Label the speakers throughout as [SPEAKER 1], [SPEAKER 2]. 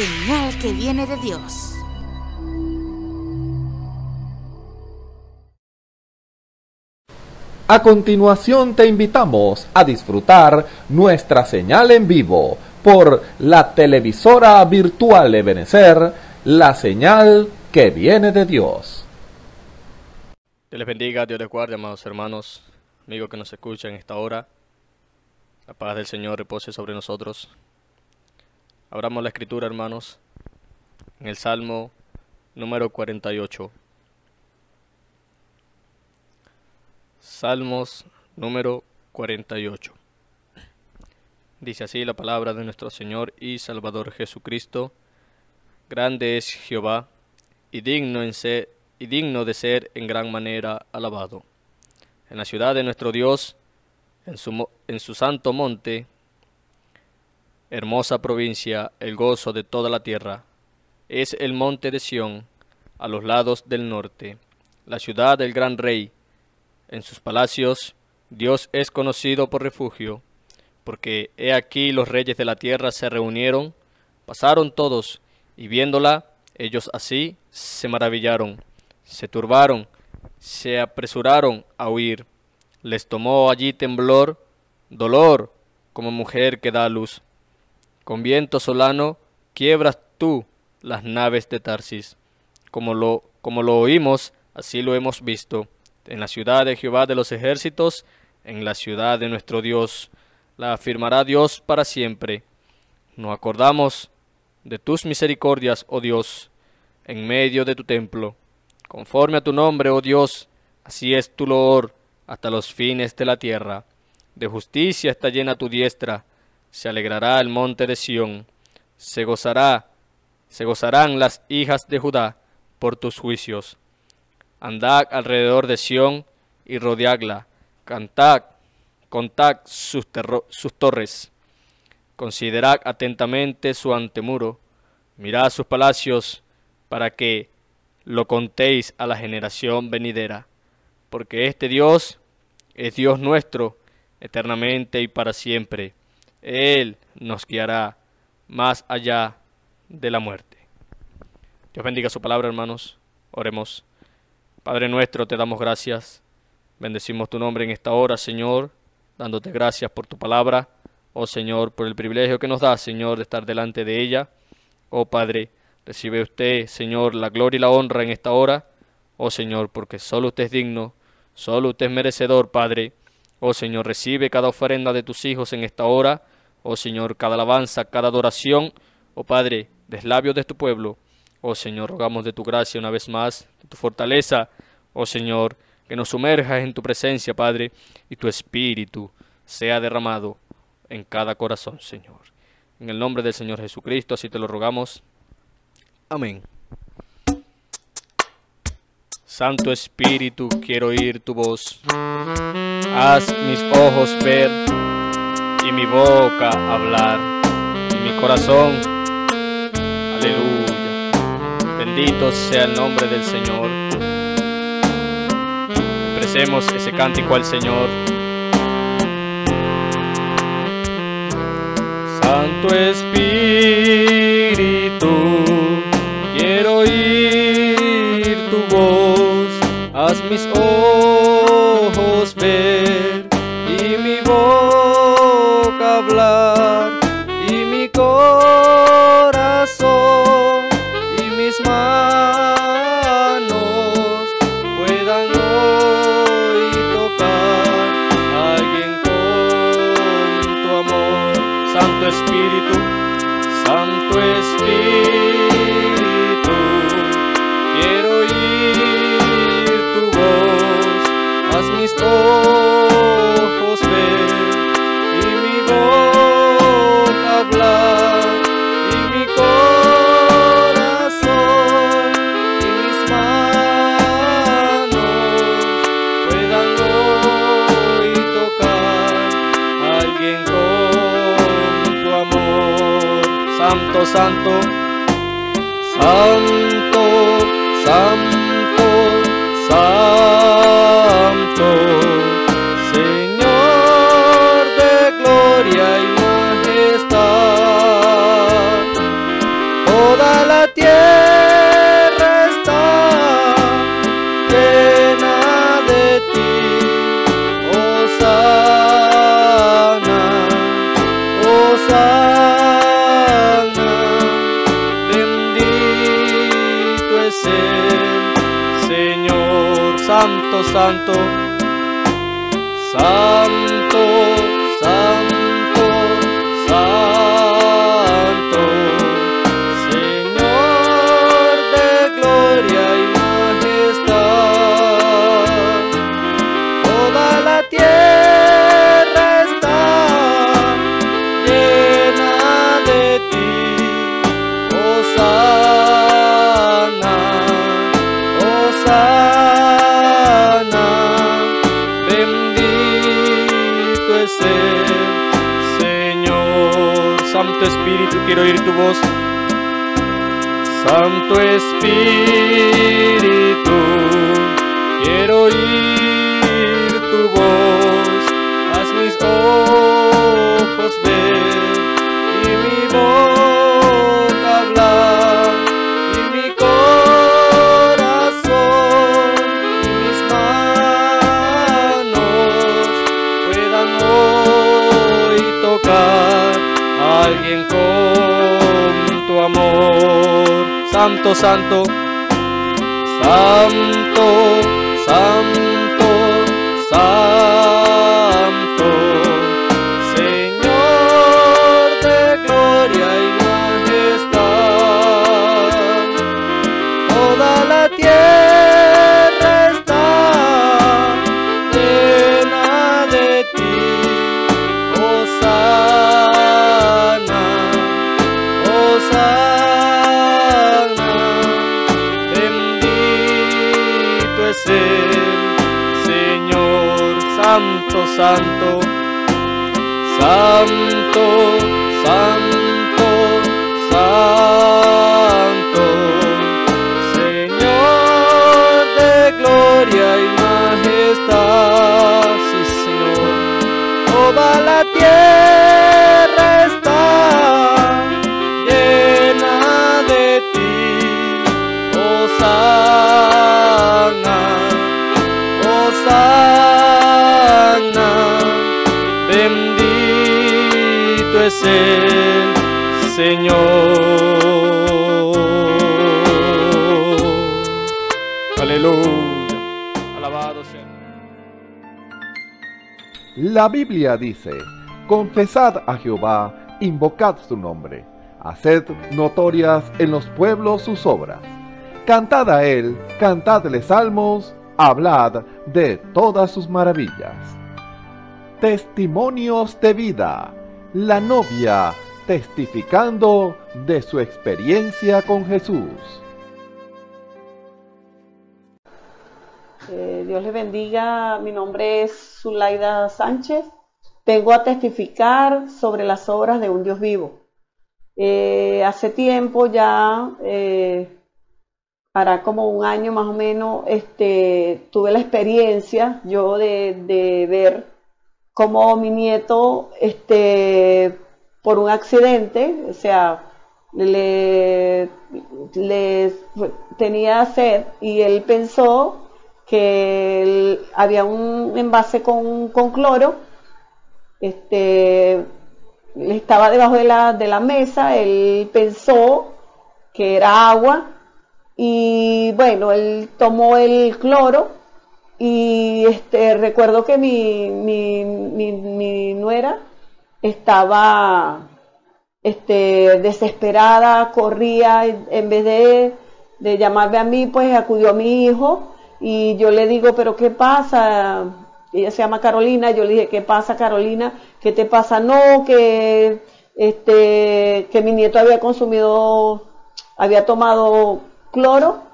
[SPEAKER 1] señal que viene de Dios.
[SPEAKER 2] A continuación te invitamos a disfrutar nuestra señal en vivo por la televisora virtual de Benecer, la señal que viene de Dios.
[SPEAKER 3] Dios les bendiga, Dios les guarde, amados hermanos, amigos que nos escuchan en esta hora. La paz del Señor repose sobre nosotros Abramos la escritura, hermanos, en el Salmo número 48. Salmos número 48. Dice así la palabra de nuestro Señor y Salvador Jesucristo. Grande es Jehová, y digno, en y digno de ser en gran manera alabado. En la ciudad de nuestro Dios, en su, en su santo monte, hermosa provincia, el gozo de toda la tierra. Es el monte de Sión, a los lados del norte, la ciudad del gran rey. En sus palacios Dios es conocido por refugio, porque he aquí los reyes de la tierra se reunieron, pasaron todos, y viéndola, ellos así se maravillaron, se turbaron, se apresuraron a huir. Les tomó allí temblor, dolor, como mujer que da luz. Con viento solano quiebras tú las naves de Tarsis. Como lo, como lo oímos, así lo hemos visto. En la ciudad de Jehová de los ejércitos, en la ciudad de nuestro Dios, la afirmará Dios para siempre. Nos acordamos de tus misericordias, oh Dios, en medio de tu templo. Conforme a tu nombre, oh Dios, así es tu loor hasta los fines de la tierra. De justicia está llena tu diestra, se alegrará el monte de Sión, se gozará, se gozarán las hijas de Judá por tus juicios. Andad alrededor de Sión y rodeadla, cantad, contad sus, sus torres, considerad atentamente su antemuro, mirad sus palacios, para que lo contéis a la generación venidera, porque este Dios es Dios nuestro, eternamente y para siempre. Él nos guiará más allá de la muerte. Dios bendiga su palabra, hermanos. Oremos. Padre nuestro, te damos gracias. Bendecimos tu nombre en esta hora, Señor, dándote gracias por tu palabra. Oh Señor, por el privilegio que nos da, Señor, de estar delante de ella. Oh Padre, recibe usted, Señor, la gloria y la honra en esta hora. Oh Señor, porque solo usted es digno, solo usted es merecedor, Padre. Oh Señor, recibe cada ofrenda de tus hijos en esta hora. Oh Señor, cada alabanza, cada adoración, oh Padre, des labios de tu pueblo. Oh Señor, rogamos de tu gracia una vez más, de tu fortaleza, oh Señor, que nos sumerjas en tu presencia, Padre, y tu espíritu sea derramado en cada corazón, Señor. En el nombre del Señor Jesucristo, así te lo rogamos. Amén. Santo Espíritu, quiero oír tu voz. Haz mis ojos ver mi boca hablar y mi corazón. Aleluya. Bendito sea el nombre del Señor. ofrecemos ese cántico al Señor.
[SPEAKER 4] Santo Espíritu, quiero oír tu voz, haz mis ojos. Tanto. quiero oír tu voz. Santo Espíritu, quiero oír tu voz. Haz mis ojos ver y mi voz. santo, santo, santo, santo. Santo, Santo.
[SPEAKER 2] La Biblia dice, confesad a Jehová, invocad su nombre, haced notorias en los pueblos sus obras, cantad a él, cantadle salmos, hablad de todas sus maravillas. Testimonios de vida, la novia testificando de su experiencia con Jesús.
[SPEAKER 1] Eh, Dios le bendiga, mi nombre es Zulaida Sánchez. Tengo a testificar sobre las obras de un Dios vivo. Eh, hace tiempo ya, para eh, como un año más o menos, este, tuve la experiencia yo de, ver cómo mi nieto, este, por un accidente, o sea, le, le, tenía sed y él pensó que había un envase con, cloro, este, estaba debajo de la, de la mesa, él pensó que era agua y bueno, él tomó el cloro y este, recuerdo que mi, mi, mi, nuera estaba este, desesperada, corría, en vez de, de llamarme a mí, pues acudió a mi hijo y yo le digo, pero ¿qué pasa? Ella se llama Carolina, yo le dije, ¿qué pasa Carolina? ¿Qué te pasa? No, que, este, que mi nieto había consumido, había tomado cloro.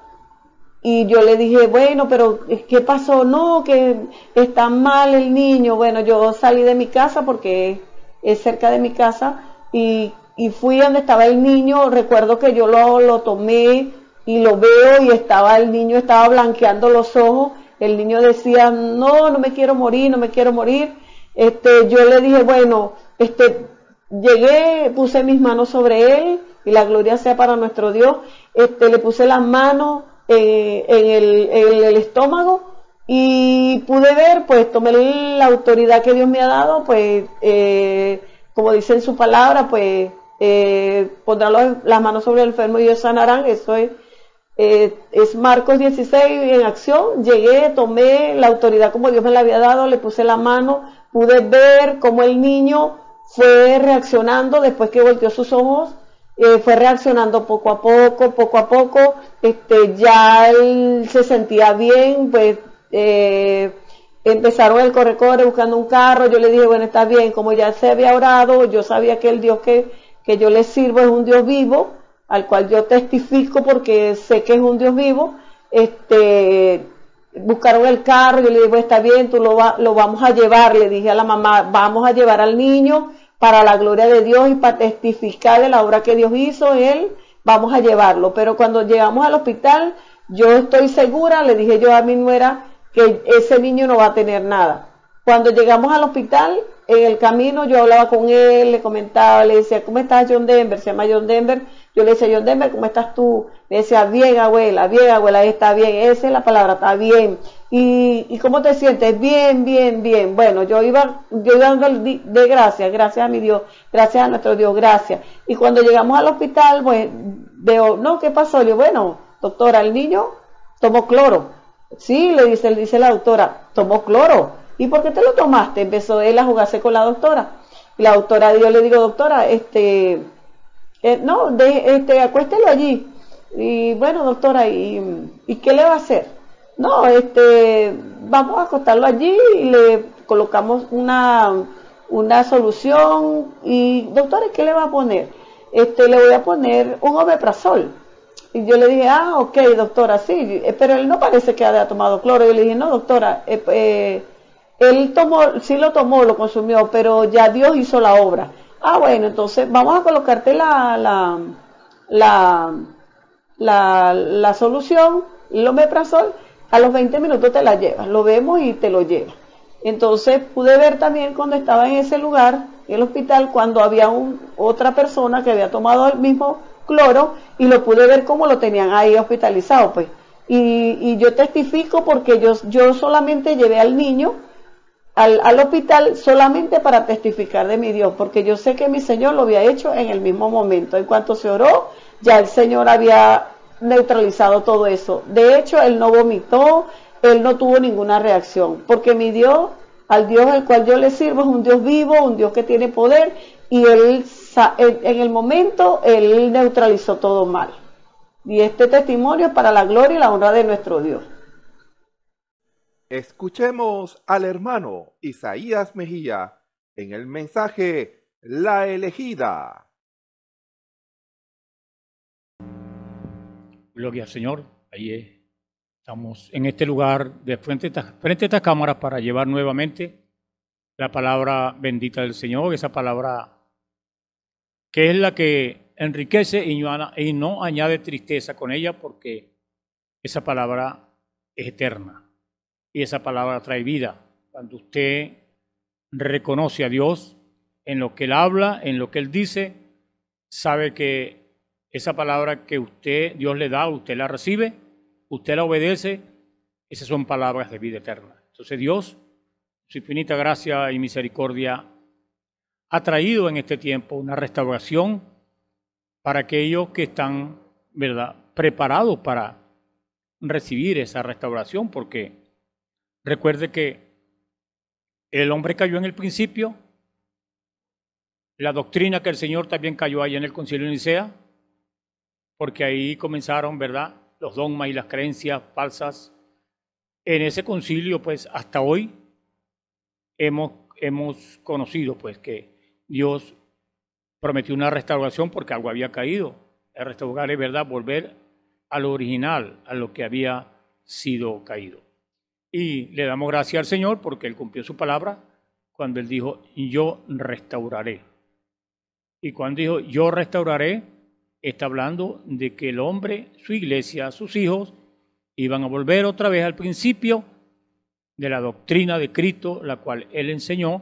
[SPEAKER 1] Y yo le dije, bueno, pero eh, ¿qué pasó? No, que está mal el niño. Bueno, yo salí de mi casa porque es cerca de mi casa y, y fui donde estaba el niño. Recuerdo que yo lo, lo tomé y lo veo y estaba el niño estaba blanqueando los ojos, el niño decía, "No, no me quiero morir, no me quiero morir." Este, yo le dije, "Bueno, este llegué, puse mis manos sobre él y la gloria sea para nuestro Dios. Este, le puse las manos eh, en, el, estómago y pude ver, pues tomé la autoridad que Dios me ha dado, pues eh, como dice en su palabra, pues eh, pondrá las manos sobre el enfermo y yo sanarán, eso es eh, es Marcos 16 en acción, llegué, tomé la autoridad como Dios me la había dado, le puse la mano, pude ver cómo el niño fue reaccionando después que volteó sus ojos, eh, fue reaccionando poco a poco, poco a poco, este, ya él se sentía bien, pues eh, empezaron el corre-corre buscando un carro, yo le dije, bueno, está bien, como ya se había orado, yo sabía que el Dios que, que yo le sirvo es un Dios vivo, al cual yo testifico porque sé que es un Dios vivo, este, buscaron el carro, y le digo, pues, está bien, tú lo, lo vamos a llevar, le dije a la mamá, vamos a llevar al niño para la gloria de Dios y para testificar de la obra que Dios hizo, él, vamos a llevarlo. Pero cuando llegamos al hospital, yo estoy segura, le dije yo a mi nuera, que ese niño no va a tener nada. Cuando llegamos al hospital, en el camino yo hablaba con él, le comentaba, le decía, ¿cómo estás John Denver? Se llama John Denver. Yo le decía, John Denver, ¿cómo estás tú? Le decía, bien, abuela, bien, abuela, está bien. Esa es la palabra, está bien. ¿Y, cómo te sientes? Bien, bien, bien. Bueno, yo iba, yo dando de gracias, gracias a mi Dios, gracias a nuestro Dios, gracias. Y cuando llegamos al hospital, bueno pues, veo, no, ¿qué pasó? Le digo, bueno, doctora, el niño tomó cloro. Sí, le dice, le dice la doctora, tomó cloro. ¿Y por qué te lo tomaste? Empezó él a jugarse con la doctora. Y la doctora, yo le digo, doctora, este eh, no, de, este, acuéstelo allí. Y bueno, doctora, ¿y, ¿y qué le va a hacer? No, este, vamos a acostarlo allí y le colocamos una, solución. Y, doctora, ¿qué le va a poner? Este, le voy a poner un omeprazol. Y yo le dije, ah, ok, doctora, sí, eh, pero él no parece que haya tomado cloro. Yo le dije, no, doctora, eh, él tomó, sí lo tomó, lo consumió, pero ya Dios hizo la obra. Ah, bueno, entonces vamos a colocarte la, la, la, la, la solución, a los 20 minutos te la llevas, lo vemos y te lo llevas. Entonces pude ver también cuando estaba en ese lugar, en el hospital, cuando había otra persona que había tomado el mismo cloro y lo pude ver cómo lo tenían ahí hospitalizado, pues. Y, yo testifico porque yo solamente llevé al niño al, al, hospital solamente para testificar de mi Dios, porque yo sé que mi Señor lo había hecho en el mismo momento. En cuanto se oró, ya el Señor había neutralizado todo eso. De hecho, él no vomitó, él no tuvo ninguna reacción, porque mi Dios, al Dios al cual yo le sirvo, es un Dios vivo, un Dios que tiene poder, y él en el momento él neutralizó todo mal. Y este testimonio es para la gloria y la honra de nuestro Dios.
[SPEAKER 2] Escuchemos al hermano Isaías Mejía en el mensaje La elegida.
[SPEAKER 5] Gloria al Señor, ahí estamos en este lugar de frente, frente a estas cámaras para llevar nuevamente la palabra bendita del Señor, esa palabra que es la que enriquece y no añade tristeza con ella porque esa palabra es eterna y esa palabra trae vida. Cuando usted reconoce a Dios en lo que Él habla, en lo que Él dice, sabe que esa palabra que usted, Dios le da, usted la recibe, usted la obedece, esas son palabras de vida eterna. Entonces Dios, su infinita gracia y misericordia, ha traído en este tiempo una restauración para aquellos que están, ¿verdad?, preparados para recibir esa restauración, porque Recuerde que el hombre cayó en el principio, la doctrina que el Señor también cayó ahí en el concilio de Nicea, porque ahí comenzaron, ¿verdad?, los dogmas y las creencias falsas. En ese concilio, pues, hasta hoy hemos, hemos conocido, pues, que Dios prometió una restauración porque algo había caído. El restaurar es, ¿verdad?, volver a lo original, a lo que había sido caído. Y le damos gracias al Señor porque Él cumplió su palabra cuando Él dijo, yo restauraré. Y cuando dijo, yo restauraré, está hablando de que el hombre, su iglesia, sus hijos, iban a volver otra vez al principio de la doctrina de Cristo, la cual Él enseñó,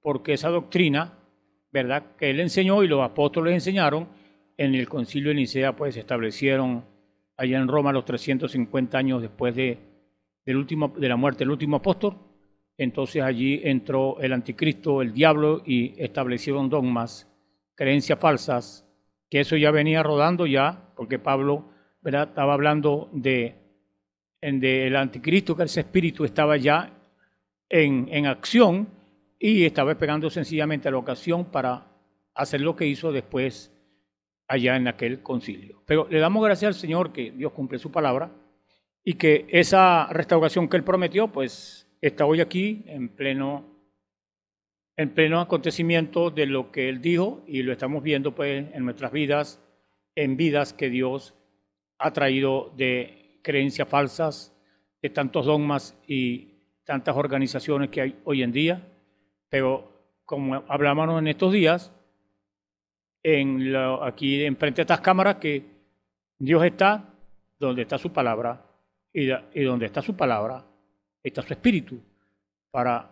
[SPEAKER 5] porque esa doctrina, ¿verdad?, que Él enseñó y los apóstoles enseñaron, en el concilio de Nicea, pues se establecieron allá en Roma los 350 años después de último, de la muerte del último apóstol, entonces allí entró el anticristo, el diablo, y establecieron dogmas, creencias falsas, que eso ya venía rodando ya, porque Pablo ¿verdad? estaba hablando de, el anticristo, que ese espíritu estaba ya en, en acción y estaba esperando sencillamente a la ocasión para hacer lo que hizo después allá en aquel concilio. Pero le damos gracias al Señor que Dios cumple su palabra y que esa restauración que él prometió, pues está hoy aquí en pleno, en pleno acontecimiento de lo que él dijo y lo estamos viendo pues en nuestras vidas, en vidas que Dios ha traído de creencias falsas, de tantos dogmas y tantas organizaciones que hay hoy en día, pero como hablábamos en estos días, en lo, aquí enfrente de estas cámaras, que Dios está donde está su palabra y, donde está su palabra, está su espíritu, para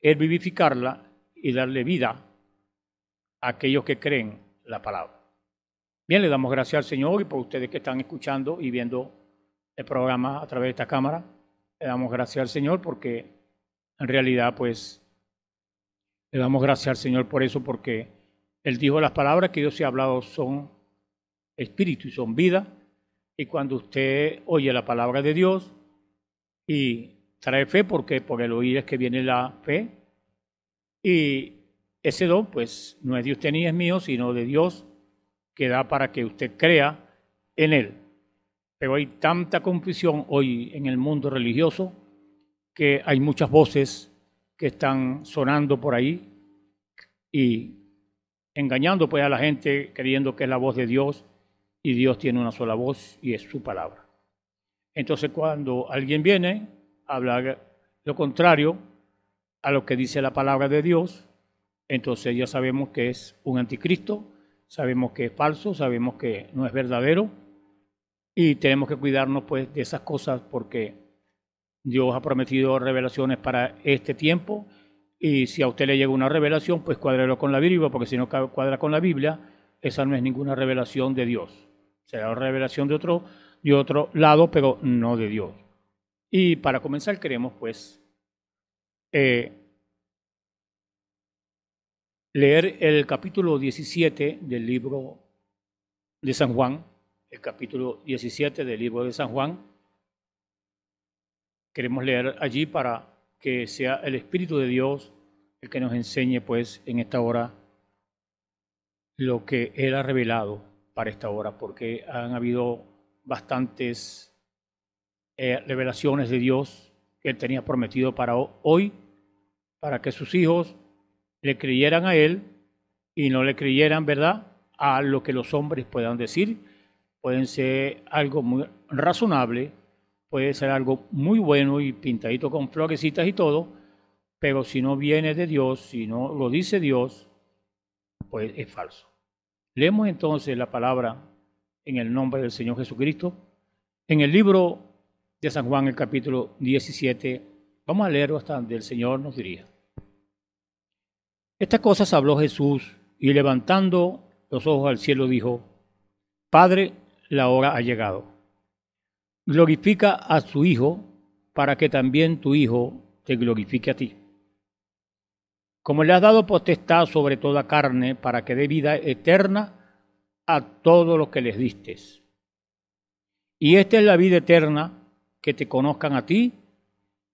[SPEAKER 5] él vivificarla y darle vida a aquellos que creen la palabra. Bien, le damos gracias al Señor y por ustedes que están escuchando y viendo el programa a través de esta cámara. Le damos gracias al Señor porque en realidad pues le damos gracias al Señor por eso porque Él dijo las palabras que Dios se ha hablado son espíritu y son vida y cuando usted oye la palabra de Dios y trae fe, porque por el oír es que viene la fe, y ese don pues no es de usted ni es mío, sino de Dios que da para que usted crea en él. Pero hay tanta confusión hoy en el mundo religioso que hay muchas voces que están sonando por ahí y engañando pues a la gente creyendo que es la voz de Dios y Dios tiene una sola voz y es su palabra. Entonces cuando alguien viene, hablar lo contrario a lo que dice la palabra de Dios, entonces ya sabemos que es un anticristo, sabemos que es falso, sabemos que no es verdadero y tenemos que cuidarnos pues de esas cosas porque Dios ha prometido revelaciones para este tiempo y si a usted le llega una revelación, pues cuadrelo con la Biblia, porque si no cuadra con la Biblia, esa no es ninguna revelación de Dios. Será revelación de otro, de otro lado, pero no de Dios. Y para comenzar queremos pues eh, leer el capítulo 17 del libro de San Juan, el capítulo 17 del libro de San Juan. Queremos leer allí para que sea el Espíritu de Dios el que nos enseñe pues en esta hora lo que era revelado esta hora, porque han habido bastantes eh, revelaciones de Dios que él tenía prometido para hoy, para que sus hijos le creyeran a él y no le creyeran, ¿verdad?, a lo que los hombres puedan decir. Pueden ser algo muy razonable, puede ser algo muy bueno y pintadito con florecitas y todo, pero si no viene de Dios, si no lo dice Dios, pues es falso. Leemos entonces la palabra en el nombre del Señor Jesucristo. En el libro de San Juan, el capítulo 17, vamos a leer hasta donde el Señor nos diría. Estas cosas habló Jesús y levantando los ojos al cielo dijo, Padre, la hora ha llegado. Glorifica a tu Hijo para que también tu Hijo te glorifique a ti como le has dado potestad sobre toda carne para que dé vida eterna a todo lo que les diste. Y esta es la vida eterna, que te conozcan a ti,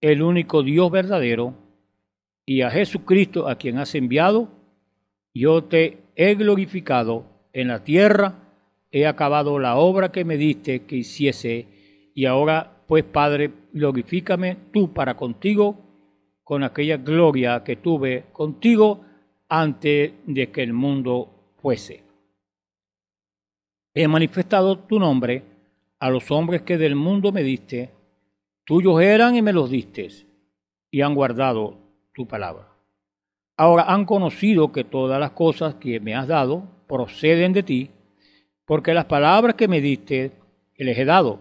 [SPEAKER 5] el único Dios verdadero, y a Jesucristo a quien has enviado, yo te he glorificado en la tierra, he acabado la obra que me diste que hiciese, y ahora pues Padre, glorifícame tú para contigo con aquella gloria que tuve contigo antes de que el mundo fuese. He manifestado tu nombre a los hombres que del mundo me diste, tuyos eran y me los diste, y han guardado tu palabra. Ahora han conocido que todas las cosas que me has dado proceden de ti, porque las palabras que me diste les he dado,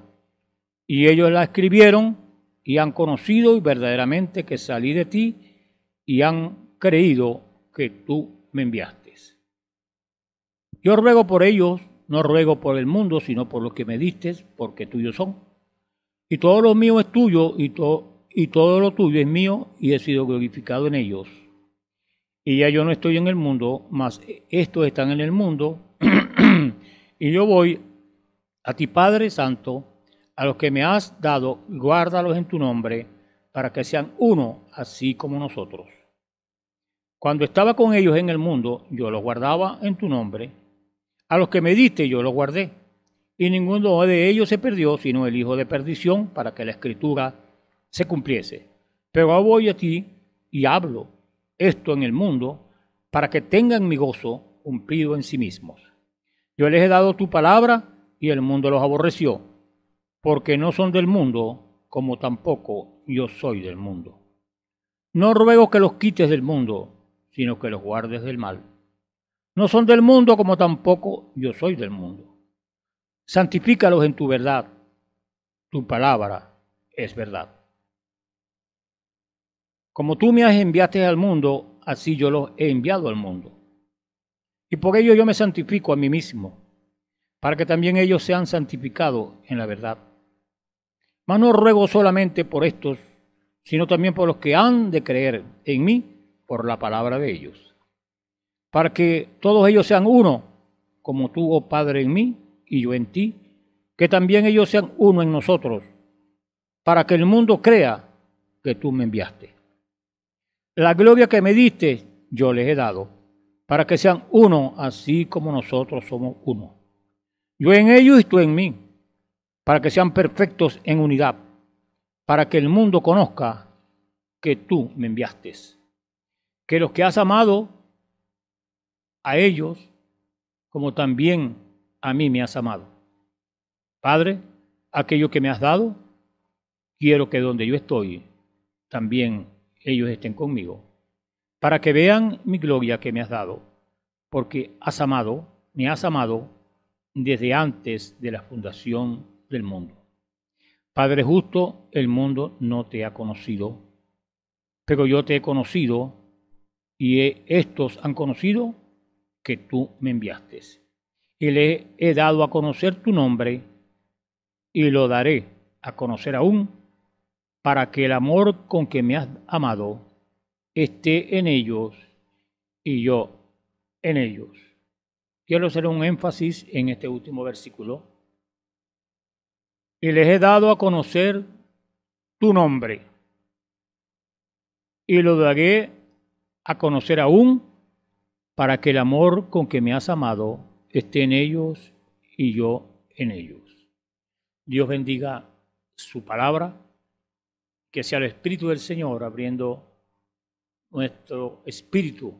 [SPEAKER 5] y ellos las escribieron y han conocido y verdaderamente que salí de ti y han creído que tú me enviaste. Yo ruego por ellos, no ruego por el mundo, sino por lo que me diste, porque tuyos son. Y todo lo mío es tuyo y, y todo lo tuyo es mío y he sido glorificado en ellos. Y ya yo no estoy en el mundo, mas estos están en el mundo. y yo voy a ti, Padre Santo, a los que me has dado, guárdalos en tu nombre, para que sean uno, así como nosotros. Cuando estaba con ellos en el mundo, yo los guardaba en tu nombre. A los que me diste, yo los guardé. Y ninguno de ellos se perdió, sino el hijo de perdición, para que la escritura se cumpliese. Pero ahora voy a ti y hablo esto en el mundo, para que tengan mi gozo cumplido en sí mismos. Yo les he dado tu palabra y el mundo los aborreció porque no son del mundo, como tampoco yo soy del mundo. No ruego que los quites del mundo, sino que los guardes del mal. No son del mundo, como tampoco yo soy del mundo. Santifícalos en tu verdad. Tu palabra es verdad. Como tú me has enviado al mundo, así yo los he enviado al mundo. Y por ello yo me santifico a mí mismo, para que también ellos sean santificados en la verdad. Mas no ruego solamente por estos, sino también por los que han de creer en mí por la palabra de ellos, para que todos ellos sean uno, como tú, oh Padre, en mí y yo en ti, que también ellos sean uno en nosotros, para que el mundo crea que tú me enviaste. La gloria que me diste yo les he dado, para que sean uno así como nosotros somos uno. Yo en ellos y tú en mí para que sean perfectos en unidad, para que el mundo conozca que tú me enviaste, que los que has amado a ellos, como también a mí me has amado. Padre, aquello que me has dado, quiero que donde yo estoy, también ellos estén conmigo, para que vean mi gloria que me has dado, porque has amado, me has amado desde antes de la fundación del mundo. Padre justo, el mundo no te ha conocido, pero yo te he conocido y estos han conocido que tú me enviaste. Y le he dado a conocer tu nombre y lo daré a conocer aún para que el amor con que me has amado esté en ellos y yo en ellos. Quiero hacer un énfasis en este último versículo y les he dado a conocer tu nombre. Y lo daré a conocer aún para que el amor con que me has amado esté en ellos y yo en ellos. Dios bendiga su palabra, que sea el Espíritu del Señor abriendo nuestro espíritu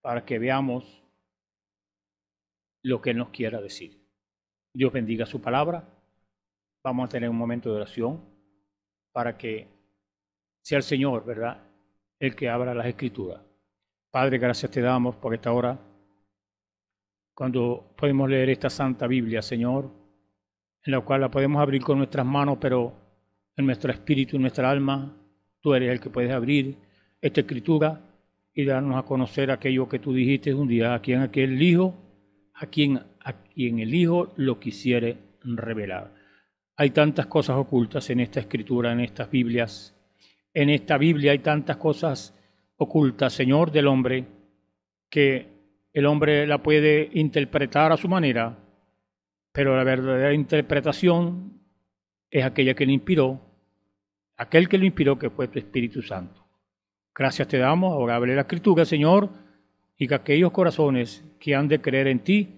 [SPEAKER 5] para que veamos lo que Él nos quiera decir. Dios bendiga su palabra Vamos a tener un momento de oración para que sea el Señor, ¿verdad?, el que abra las escrituras. Padre, gracias te damos por esta hora. Cuando podemos leer esta santa Biblia, Señor, en la cual la podemos abrir con nuestras manos, pero en nuestro espíritu, y nuestra alma, tú eres el que puedes abrir esta escritura y darnos a conocer aquello que tú dijiste un día, a quien aquel hijo, a quien, a quien el hijo lo quisiere revelar. Hay tantas cosas ocultas en esta escritura, en estas Biblias. En esta Biblia hay tantas cosas ocultas, Señor, del hombre, que el hombre la puede interpretar a su manera, pero la verdadera interpretación es aquella que le inspiró, aquel que lo inspiró, que fue tu Espíritu Santo. Gracias te damos, ahora la escritura, Señor, y que aquellos corazones que han de creer en ti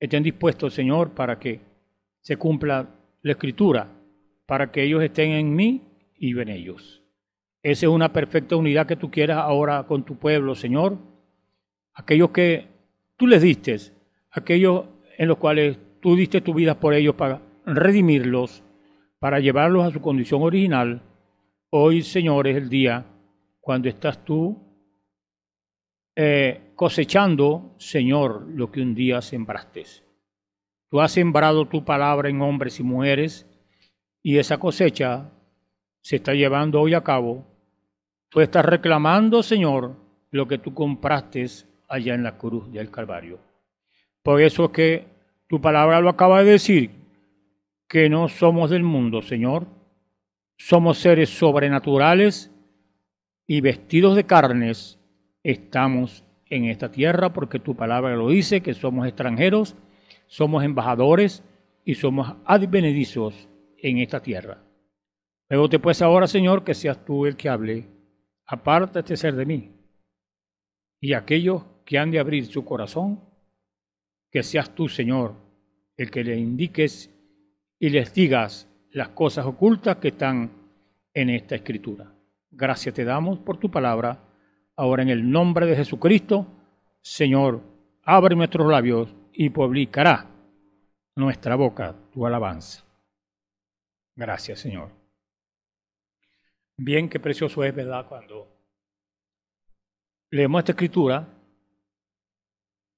[SPEAKER 5] estén dispuestos, Señor, para que se cumpla la escritura para que ellos estén en mí y yo en ellos. Esa es una perfecta unidad que tú quieras ahora con tu pueblo, Señor. Aquellos que tú les diste, aquellos en los cuales tú diste tu vida por ellos para redimirlos, para llevarlos a su condición original. Hoy, Señor, es el día cuando estás tú eh, cosechando, Señor, lo que un día sembraste. Tú has sembrado tu palabra en hombres y mujeres y esa cosecha se está llevando hoy a cabo. Tú estás reclamando, Señor, lo que tú compraste allá en la cruz del Calvario. Por eso es que tu palabra lo acaba de decir, que no somos del mundo, Señor. Somos seres sobrenaturales y vestidos de carnes estamos en esta tierra porque tu palabra lo dice, que somos extranjeros somos embajadores y somos advenedizos en esta tierra. te pues ahora, Señor, que seas tú el que hable, aparta este ser de mí, y aquellos que han de abrir su corazón, que seas tú, Señor, el que le indiques y les digas las cosas ocultas que están en esta escritura. Gracias te damos por tu palabra. Ahora en el nombre de Jesucristo, Señor, abre nuestros labios y publicará nuestra boca tu alabanza. Gracias, Señor. Bien, qué precioso es, ¿verdad? Cuando leemos esta escritura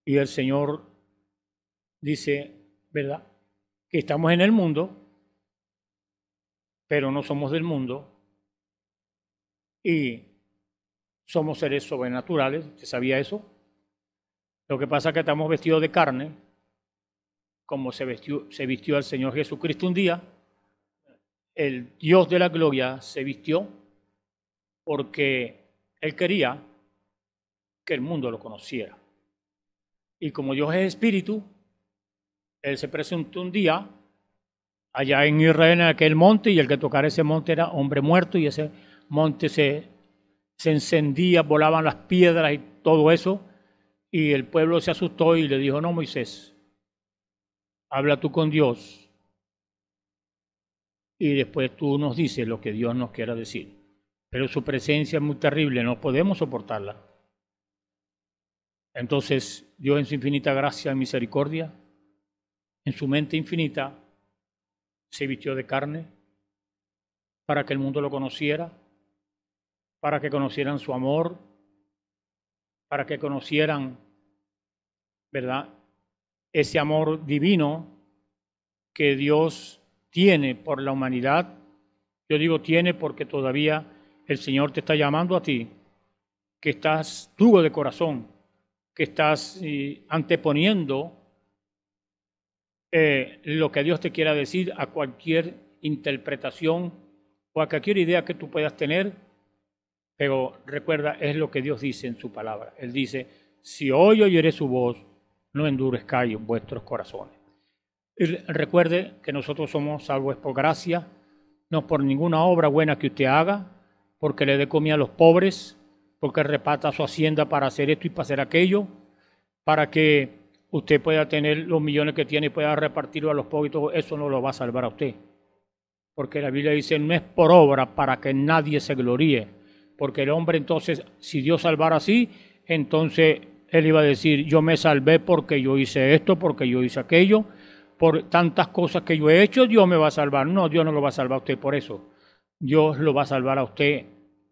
[SPEAKER 5] y el Señor dice, ¿verdad? Que estamos en el mundo, pero no somos del mundo y somos seres sobrenaturales. ¿Usted sabía eso? Lo que pasa es que estamos vestidos de carne, como se vistió, el Señor Jesucristo un día. El Dios de la gloria se vistió porque Él quería que el mundo lo conociera. Y como Dios es espíritu, Él se presentó un día allá en Israel en aquel monte y el que tocara ese monte era hombre muerto y ese monte se, se encendía, volaban las piedras y todo eso. Y el pueblo se asustó y le dijo, no, Moisés, habla tú con Dios y después tú nos dices lo que Dios nos quiera decir. Pero su presencia es muy terrible, no podemos soportarla. Entonces Dios en su infinita gracia y misericordia, en su mente infinita, se vistió de carne para que el mundo lo conociera, para que conocieran su amor, para que conocieran, ¿verdad? Ese amor divino que Dios tiene por la humanidad. Yo digo tiene porque todavía el Señor te está llamando a ti, que estás duro de corazón, que estás eh, anteponiendo eh, lo que Dios te quiera decir a cualquier interpretación o a cualquier idea que tú puedas tener pero recuerda, es lo que Dios dice en su palabra. Él dice, si hoy oyeré su voz, no endurezcáis vuestros corazones. Y recuerde que nosotros somos salvos por gracia, no por ninguna obra buena que usted haga, porque le dé comida a los pobres, porque repata su hacienda para hacer esto y para hacer aquello, para que usted pueda tener los millones que tiene y pueda repartirlo a los pobres, y todo eso no lo va a salvar a usted. Porque la Biblia dice, no es por obra para que nadie se gloríe, porque el hombre entonces, si Dios salvara así, entonces él iba a decir, yo me salvé porque yo hice esto, porque yo hice aquello, por tantas cosas que yo he hecho, Dios me va a salvar. No, Dios no lo va a salvar a usted por eso. Dios lo va a salvar a usted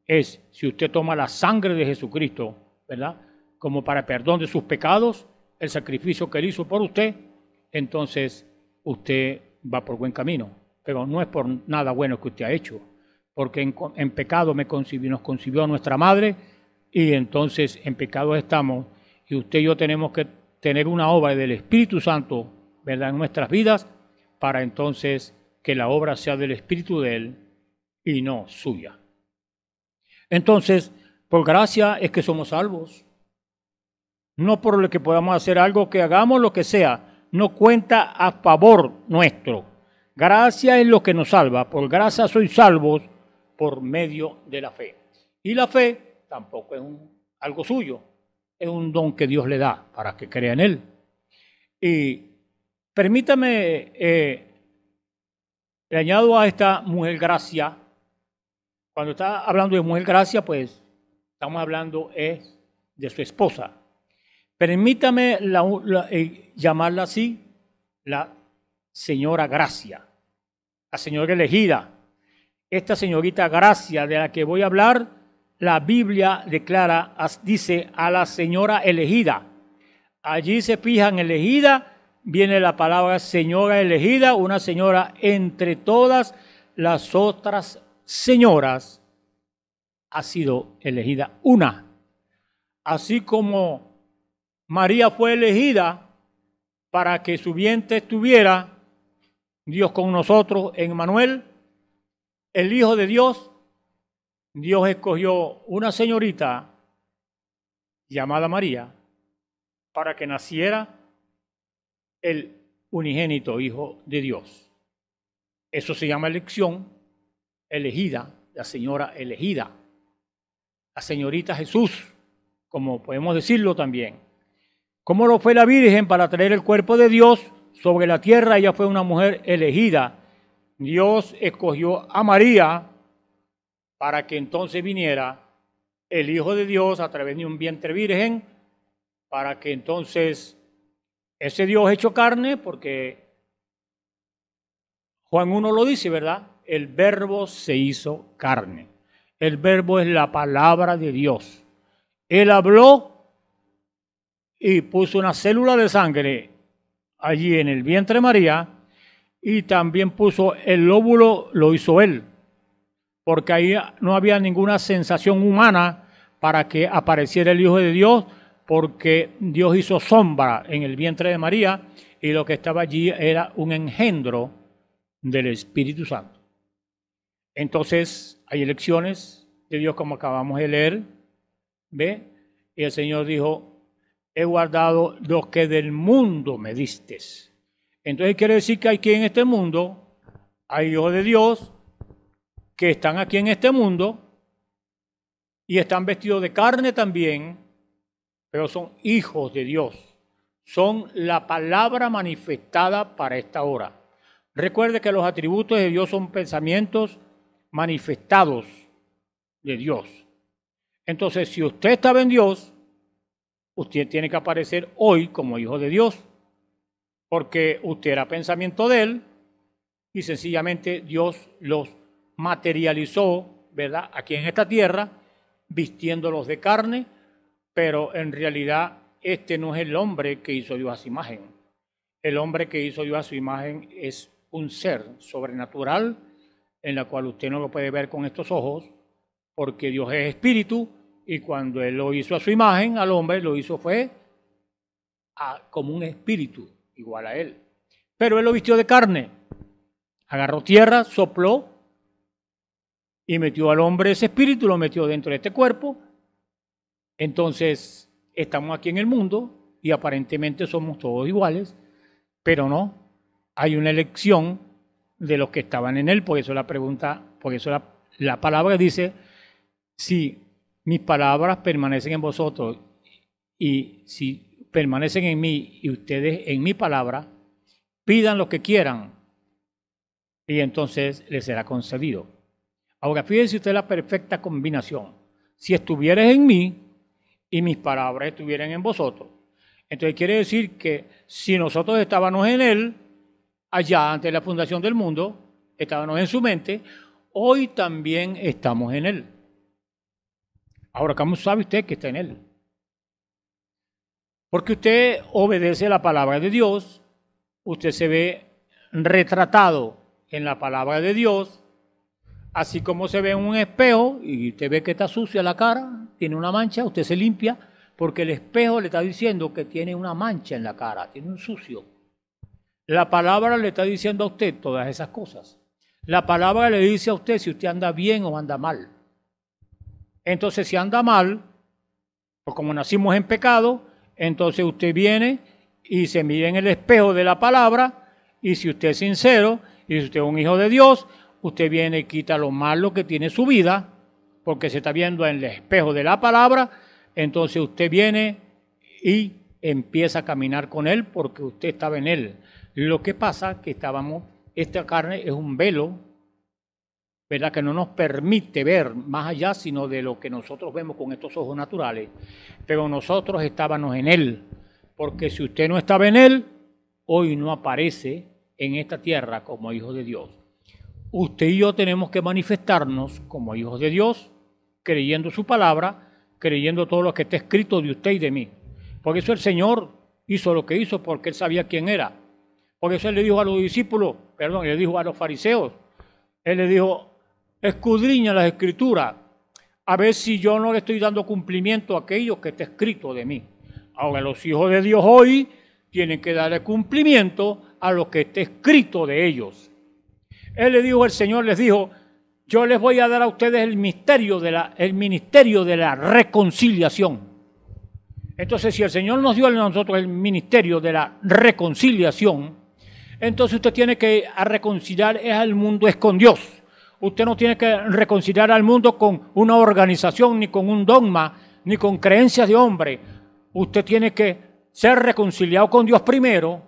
[SPEAKER 5] es si usted toma la sangre de Jesucristo, ¿verdad? Como para perdón de sus pecados, el sacrificio que él hizo por usted, entonces usted va por buen camino. Pero no es por nada bueno que usted ha hecho porque en, pecado me nos concibió a nuestra madre y entonces en pecado estamos y usted y yo tenemos que tener una obra del Espíritu Santo, ¿verdad?, en nuestras vidas para entonces que la obra sea del Espíritu de Él y no suya. Entonces, por gracia es que somos salvos. No por lo que podamos hacer algo, que hagamos lo que sea, no cuenta a favor nuestro. Gracia es lo que nos salva. Por gracia soy salvos por medio de la fe. Y la fe tampoco es algo suyo, es un don que Dios le da para que crea en él. Y permítame, eh, le añado a esta mujer gracia, cuando está hablando de mujer gracia, pues estamos hablando es de su esposa. Permítame eh, llamarla así, la señora gracia, la señora elegida, esta señorita Gracia de la que voy a hablar, la Biblia declara, dice a la señora elegida. Allí se fijan elegida, viene la palabra señora elegida, una señora entre todas las otras señoras ha sido elegida una. Así como María fue elegida para que su vientre estuviera, Dios con nosotros en Manuel, el Hijo de Dios, Dios escogió una señorita llamada María para que naciera el unigénito Hijo de Dios. Eso se llama elección, elegida, la señora elegida, la señorita Jesús, como podemos decirlo también. ¿Cómo lo fue la Virgen para traer el cuerpo de Dios sobre la tierra? Ella fue una mujer elegida Dios escogió a María para que entonces viniera el Hijo de Dios a través de un vientre virgen, para que entonces ese Dios hecho carne, porque Juan 1 lo dice, ¿verdad? El verbo se hizo carne. El verbo es la palabra de Dios. Él habló y puso una célula de sangre allí en el vientre de María y también puso el lóbulo, lo hizo él, porque ahí no había ninguna sensación humana para que apareciera el Hijo de Dios, porque Dios hizo sombra en el vientre de María y lo que estaba allí era un engendro del Espíritu Santo. Entonces hay elecciones de Dios como acabamos de leer, ¿ve? Y el Señor dijo, he guardado lo que del mundo me distes entonces quiere decir que aquí en este mundo hay hijos de Dios que están aquí en este mundo y están vestidos de carne también, pero son hijos de Dios. Son la palabra manifestada para esta hora. Recuerde que los atributos de Dios son pensamientos manifestados de Dios. Entonces, si usted estaba en Dios, usted tiene que aparecer hoy como hijo de Dios porque usted era pensamiento de él y sencillamente Dios los materializó, ¿verdad? Aquí en esta tierra, vistiéndolos de carne, pero en realidad este no es el hombre que hizo Dios a su imagen. El hombre que hizo Dios a su imagen es un ser sobrenatural, en la cual usted no lo puede ver con estos ojos, porque Dios es espíritu, y cuando Él lo hizo a su imagen, al hombre lo hizo fue como un espíritu igual a él. Pero él lo vistió de carne. Agarró tierra, sopló y metió al hombre ese espíritu, lo metió dentro de este cuerpo. Entonces, estamos aquí en el mundo y aparentemente somos todos iguales, pero no. Hay una elección de los que estaban en él, por eso la pregunta, por eso la, la palabra dice, si mis palabras permanecen en vosotros y si permanecen en mí y ustedes en mi palabra, pidan lo que quieran y entonces les será concedido. Ahora fíjense usted la perfecta combinación. Si estuvieres en mí y mis palabras estuvieran en vosotros, entonces quiere decir que si nosotros estábamos en él, allá antes de la fundación del mundo, estábamos en su mente, hoy también estamos en él. Ahora, ¿cómo sabe usted que está en él? Porque usted obedece la palabra de Dios, usted se ve retratado en la palabra de Dios, así como se ve en un espejo y usted ve que está sucia la cara, tiene una mancha, usted se limpia, porque el espejo le está diciendo que tiene una mancha en la cara, tiene un sucio. La palabra le está diciendo a usted todas esas cosas. La palabra le dice a usted si usted anda bien o anda mal. Entonces, si anda mal, o pues como nacimos en pecado, entonces usted viene y se mide en el espejo de la palabra y si usted es sincero y si usted es un hijo de Dios, usted viene y quita lo malo que tiene su vida porque se está viendo en el espejo de la palabra, entonces usted viene y empieza a caminar con él porque usted estaba en él. Lo que pasa que estábamos, esta carne es un velo ¿verdad? que no nos permite ver más allá sino de lo que nosotros vemos con estos ojos naturales. Pero nosotros estábamos en Él, porque si usted no estaba en Él, hoy no aparece en esta tierra como hijo de Dios. Usted y yo tenemos que manifestarnos como hijos de Dios, creyendo su palabra, creyendo todo lo que está escrito de usted y de mí. Por eso el Señor hizo lo que hizo, porque Él sabía quién era. Por eso Él le dijo a los discípulos, perdón, le dijo a los fariseos, Él le dijo, escudriña las escrituras, a ver si yo no le estoy dando cumplimiento a aquello que está escrito de mí. Ahora, los hijos de Dios hoy tienen que darle cumplimiento a lo que está escrito de ellos. Él le dijo, el Señor les dijo, yo les voy a dar a ustedes el misterio de la, el ministerio de la reconciliación. Entonces, si el Señor nos dio a nosotros el ministerio de la reconciliación, entonces usted tiene que reconciliar es al mundo es con Dios. Usted no tiene que reconciliar al mundo con una organización, ni con un dogma, ni con creencias de hombre. Usted tiene que ser reconciliado con Dios primero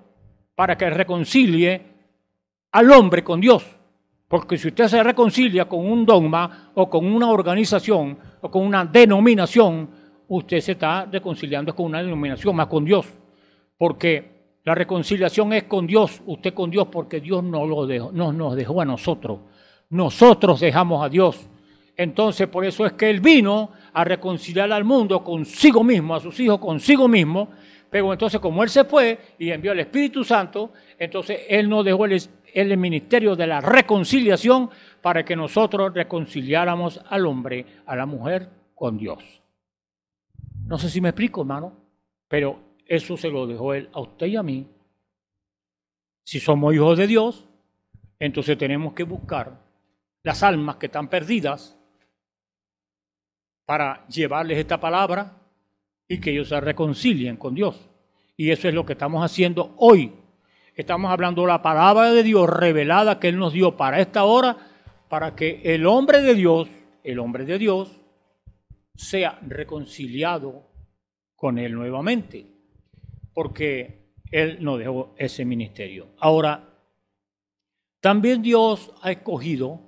[SPEAKER 5] para que reconcilie al hombre con Dios. Porque si usted se reconcilia con un dogma o con una organización o con una denominación, usted se está reconciliando con una denominación, más con Dios. Porque la reconciliación es con Dios, usted con Dios, porque Dios no, lo nos dejó a nosotros nosotros dejamos a Dios. Entonces por eso es que Él vino a reconciliar al mundo consigo mismo, a sus hijos consigo mismo. Pero entonces como Él se fue y envió al Espíritu Santo, entonces Él no dejó el, el ministerio de la reconciliación para que nosotros reconciliáramos al hombre, a la mujer con Dios. No sé si me explico, hermano, pero eso se lo dejó Él a usted y a mí. Si somos hijos de Dios, entonces tenemos que buscar las almas que están perdidas para llevarles esta palabra y que ellos se reconcilien con Dios. Y eso es lo que estamos haciendo hoy. Estamos hablando la palabra de Dios revelada que Él nos dio para esta hora, para que el hombre de Dios, el hombre de Dios, sea reconciliado con Él nuevamente. Porque Él no dejó ese ministerio. Ahora, también Dios ha escogido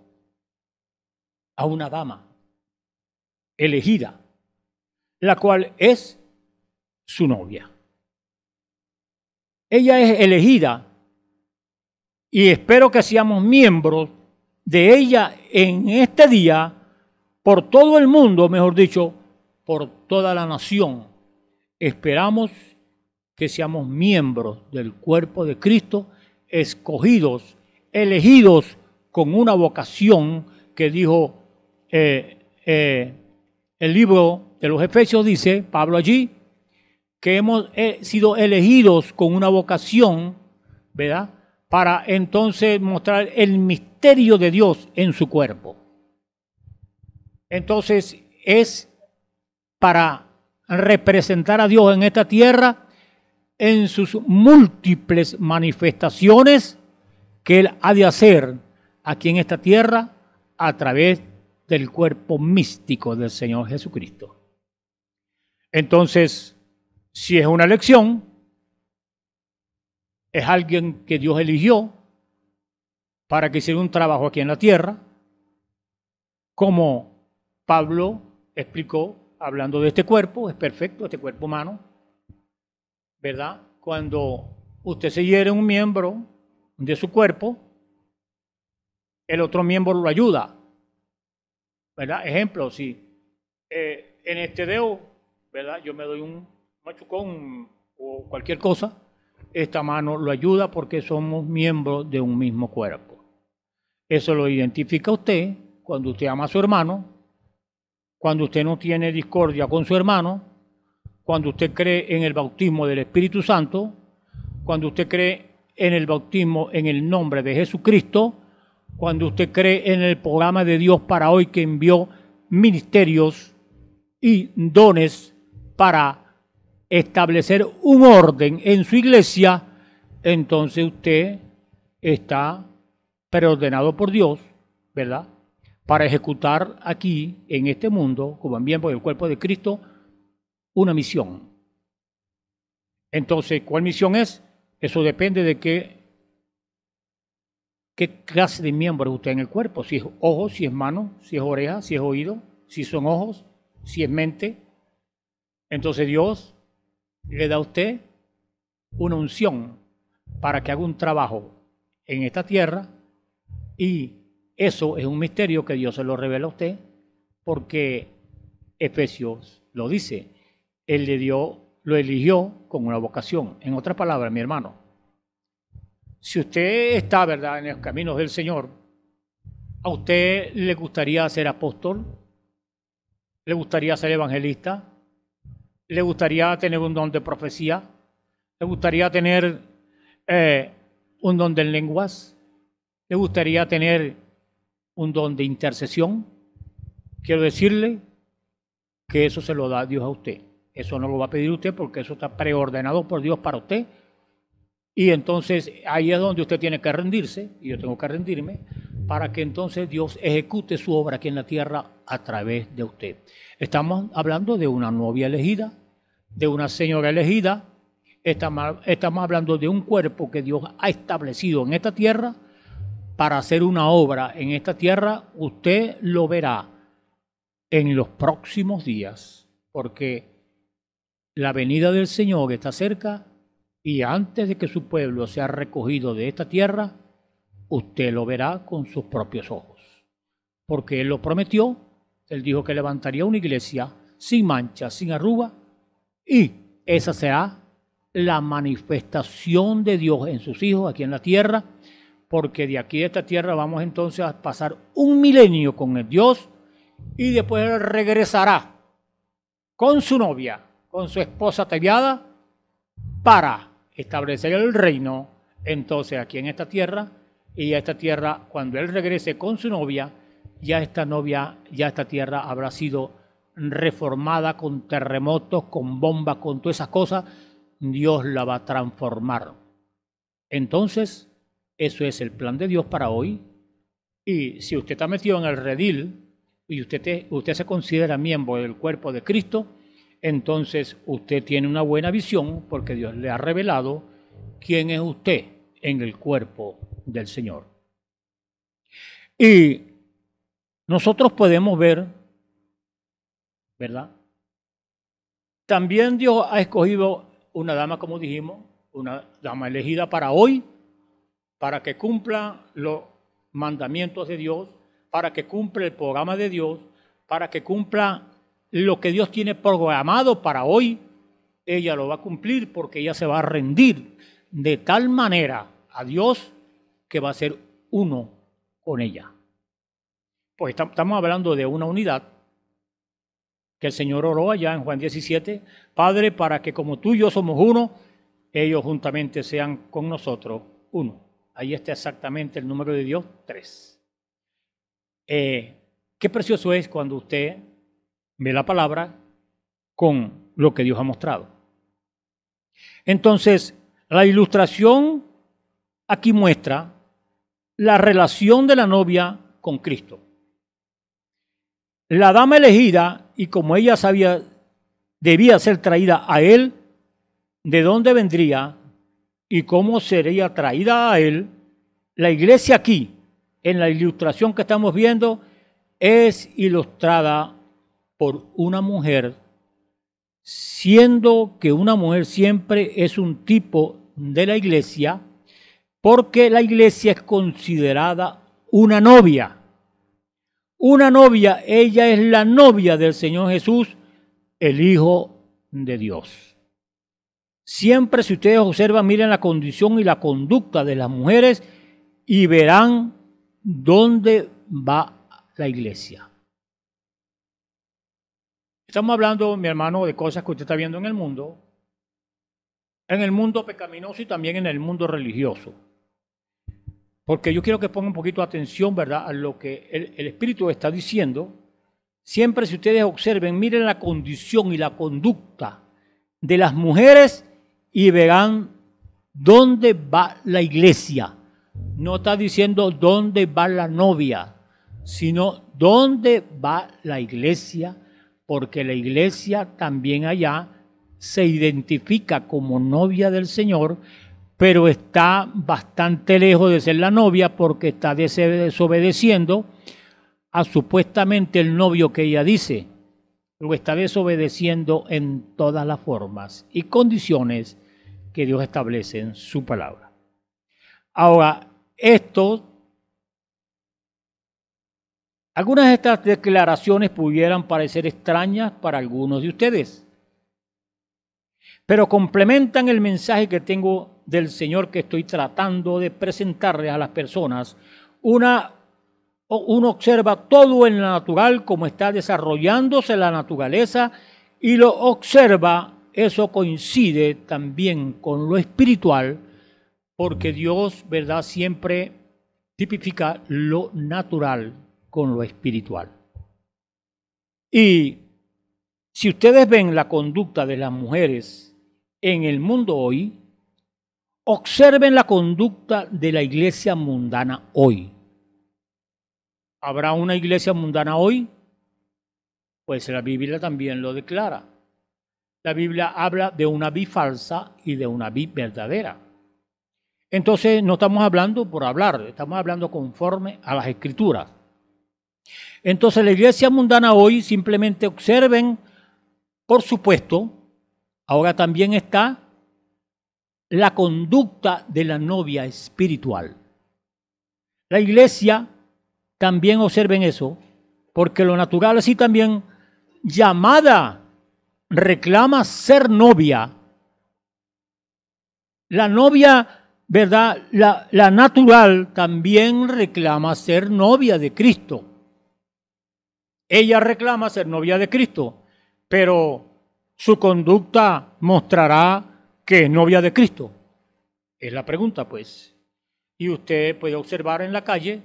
[SPEAKER 5] a una dama elegida, la cual es su novia. Ella es elegida y espero que seamos miembros de ella en este día por todo el mundo, mejor dicho, por toda la nación. Esperamos que seamos miembros del cuerpo de Cristo, escogidos, elegidos con una vocación que dijo eh, eh, el libro de los Efesios dice, Pablo allí, que hemos eh, sido elegidos con una vocación, ¿verdad? Para entonces mostrar el misterio de Dios en su cuerpo. Entonces es para representar a Dios en esta tierra en sus múltiples manifestaciones que Él ha de hacer aquí en esta tierra a través de del cuerpo místico del Señor Jesucristo. Entonces, si es una elección, es alguien que Dios eligió para que hiciera un trabajo aquí en la tierra, como Pablo explicó hablando de este cuerpo, es perfecto este cuerpo humano, ¿verdad? Cuando usted se hiere un miembro de su cuerpo, el otro miembro lo ayuda, ¿verdad? Ejemplo, si eh, en este dedo, ¿verdad? Yo me doy un machucón o cualquier cosa, esta mano lo ayuda porque somos miembros de un mismo cuerpo. Eso lo identifica usted cuando usted ama a su hermano, cuando usted no tiene discordia con su hermano, cuando usted cree en el bautismo del Espíritu Santo, cuando usted cree en el bautismo en el nombre de Jesucristo, cuando usted cree en el programa de Dios para hoy que envió ministerios y dones para establecer un orden en su iglesia, entonces usted está preordenado por Dios, ¿verdad? Para ejecutar aquí, en este mundo, como miembro del cuerpo de Cristo, una misión. Entonces, ¿cuál misión es? Eso depende de que qué clase de miembro usted en el cuerpo, si es ojo, si es mano, si es oreja, si es oído, si son ojos, si es mente. Entonces Dios le da a usted una unción para que haga un trabajo en esta tierra y eso es un misterio que Dios se lo revela a usted porque Efesios lo dice, Él le dio, lo eligió con una vocación. En otras palabras, mi hermano, si usted está, ¿verdad?, en los caminos del Señor, ¿a usted le gustaría ser apóstol? ¿Le gustaría ser evangelista? ¿Le gustaría tener un don de profecía? ¿Le gustaría tener eh, un don de lenguas? ¿Le gustaría tener un don de intercesión? Quiero decirle que eso se lo da Dios a usted. Eso no lo va a pedir usted porque eso está preordenado por Dios para usted y entonces ahí es donde usted tiene que rendirse, y yo tengo que rendirme, para que entonces Dios ejecute su obra aquí en la tierra a través de usted. Estamos hablando de una novia elegida, de una señora elegida, estamos, estamos hablando de un cuerpo que Dios ha establecido en esta tierra para hacer una obra en esta tierra, usted lo verá en los próximos días, porque la venida del Señor está cerca y antes de que su pueblo sea recogido de esta tierra, usted lo verá con sus propios ojos. Porque Él lo prometió, Él dijo que levantaría una iglesia sin mancha, sin arruga, y esa será la manifestación de Dios en sus hijos aquí en la tierra, porque de aquí de esta tierra vamos entonces a pasar un milenio con el Dios y después Él regresará con su novia, con su esposa ataviada, para establecer el reino entonces aquí en esta tierra y a esta tierra cuando él regrese con su novia, ya esta novia, ya esta tierra habrá sido reformada con terremotos, con bombas, con todas esas cosas, Dios la va a transformar. Entonces, eso es el plan de Dios para hoy. Y si usted está metido en el redil y usted, usted se considera miembro del cuerpo de Cristo, entonces usted tiene una buena visión porque Dios le ha revelado quién es usted en el cuerpo del Señor. Y nosotros podemos ver, ¿verdad? También Dios ha escogido una dama, como dijimos, una dama elegida para hoy, para que cumpla los mandamientos de Dios, para que cumpla el programa de Dios, para que cumpla lo que Dios tiene programado para hoy, ella lo va a cumplir porque ella se va a rendir de tal manera a Dios que va a ser uno con ella. Pues estamos hablando de una unidad que el Señor oró allá en Juan 17, Padre, para que como tú y yo somos uno, ellos juntamente sean con nosotros uno. Ahí está exactamente el número de Dios, tres. Eh, qué precioso es cuando usted ve la palabra con lo que Dios ha mostrado. Entonces, la ilustración aquí muestra la relación de la novia con Cristo. La dama elegida, y como ella sabía, debía ser traída a él, de dónde vendría y cómo sería traída a él, la iglesia aquí, en la ilustración que estamos viendo, es ilustrada por una mujer, siendo que una mujer siempre es un tipo de la iglesia, porque la iglesia es considerada una novia. Una novia, ella es la novia del Señor Jesús, el Hijo de Dios. Siempre si ustedes observan, miren la condición y la conducta de las mujeres y verán dónde va la iglesia. Estamos hablando, mi hermano, de cosas que usted está viendo en el mundo, en el mundo pecaminoso y también en el mundo religioso. Porque yo quiero que ponga un poquito de atención, ¿verdad?, a lo que el, Espíritu está diciendo. Siempre si ustedes observen, miren la condición y la conducta de las mujeres y verán dónde va la iglesia. No está diciendo dónde va la novia, sino dónde va la iglesia porque la iglesia también allá se identifica como novia del Señor, pero está bastante lejos de ser la novia porque está desobedeciendo a supuestamente el novio que ella dice. pero está desobedeciendo en todas las formas y condiciones que Dios establece en su palabra. Ahora, esto algunas de estas declaraciones pudieran parecer extrañas para algunos de ustedes, pero complementan el mensaje que tengo del Señor que estoy tratando de presentarles a las personas. Una, uno observa todo en la natural como está desarrollándose la naturaleza y lo observa, eso coincide también con lo espiritual, porque Dios, ¿verdad?, siempre tipifica lo natural con lo espiritual. Y si ustedes ven la conducta de las mujeres en el mundo hoy, observen la conducta de la iglesia mundana hoy. ¿Habrá una iglesia mundana hoy? Pues la Biblia también lo declara. La Biblia habla de una vi falsa y de una vi verdadera. Entonces no estamos hablando por hablar, estamos hablando conforme a las escrituras. Entonces la iglesia mundana hoy simplemente observen, por supuesto, ahora también está la conducta de la novia espiritual. La iglesia también observen eso, porque lo natural así también llamada reclama ser novia. La novia, ¿verdad? La, la natural también reclama ser novia de Cristo. Ella reclama ser novia de Cristo, pero su conducta mostrará que es novia de Cristo. Es la pregunta, pues. Y usted puede observar en la calle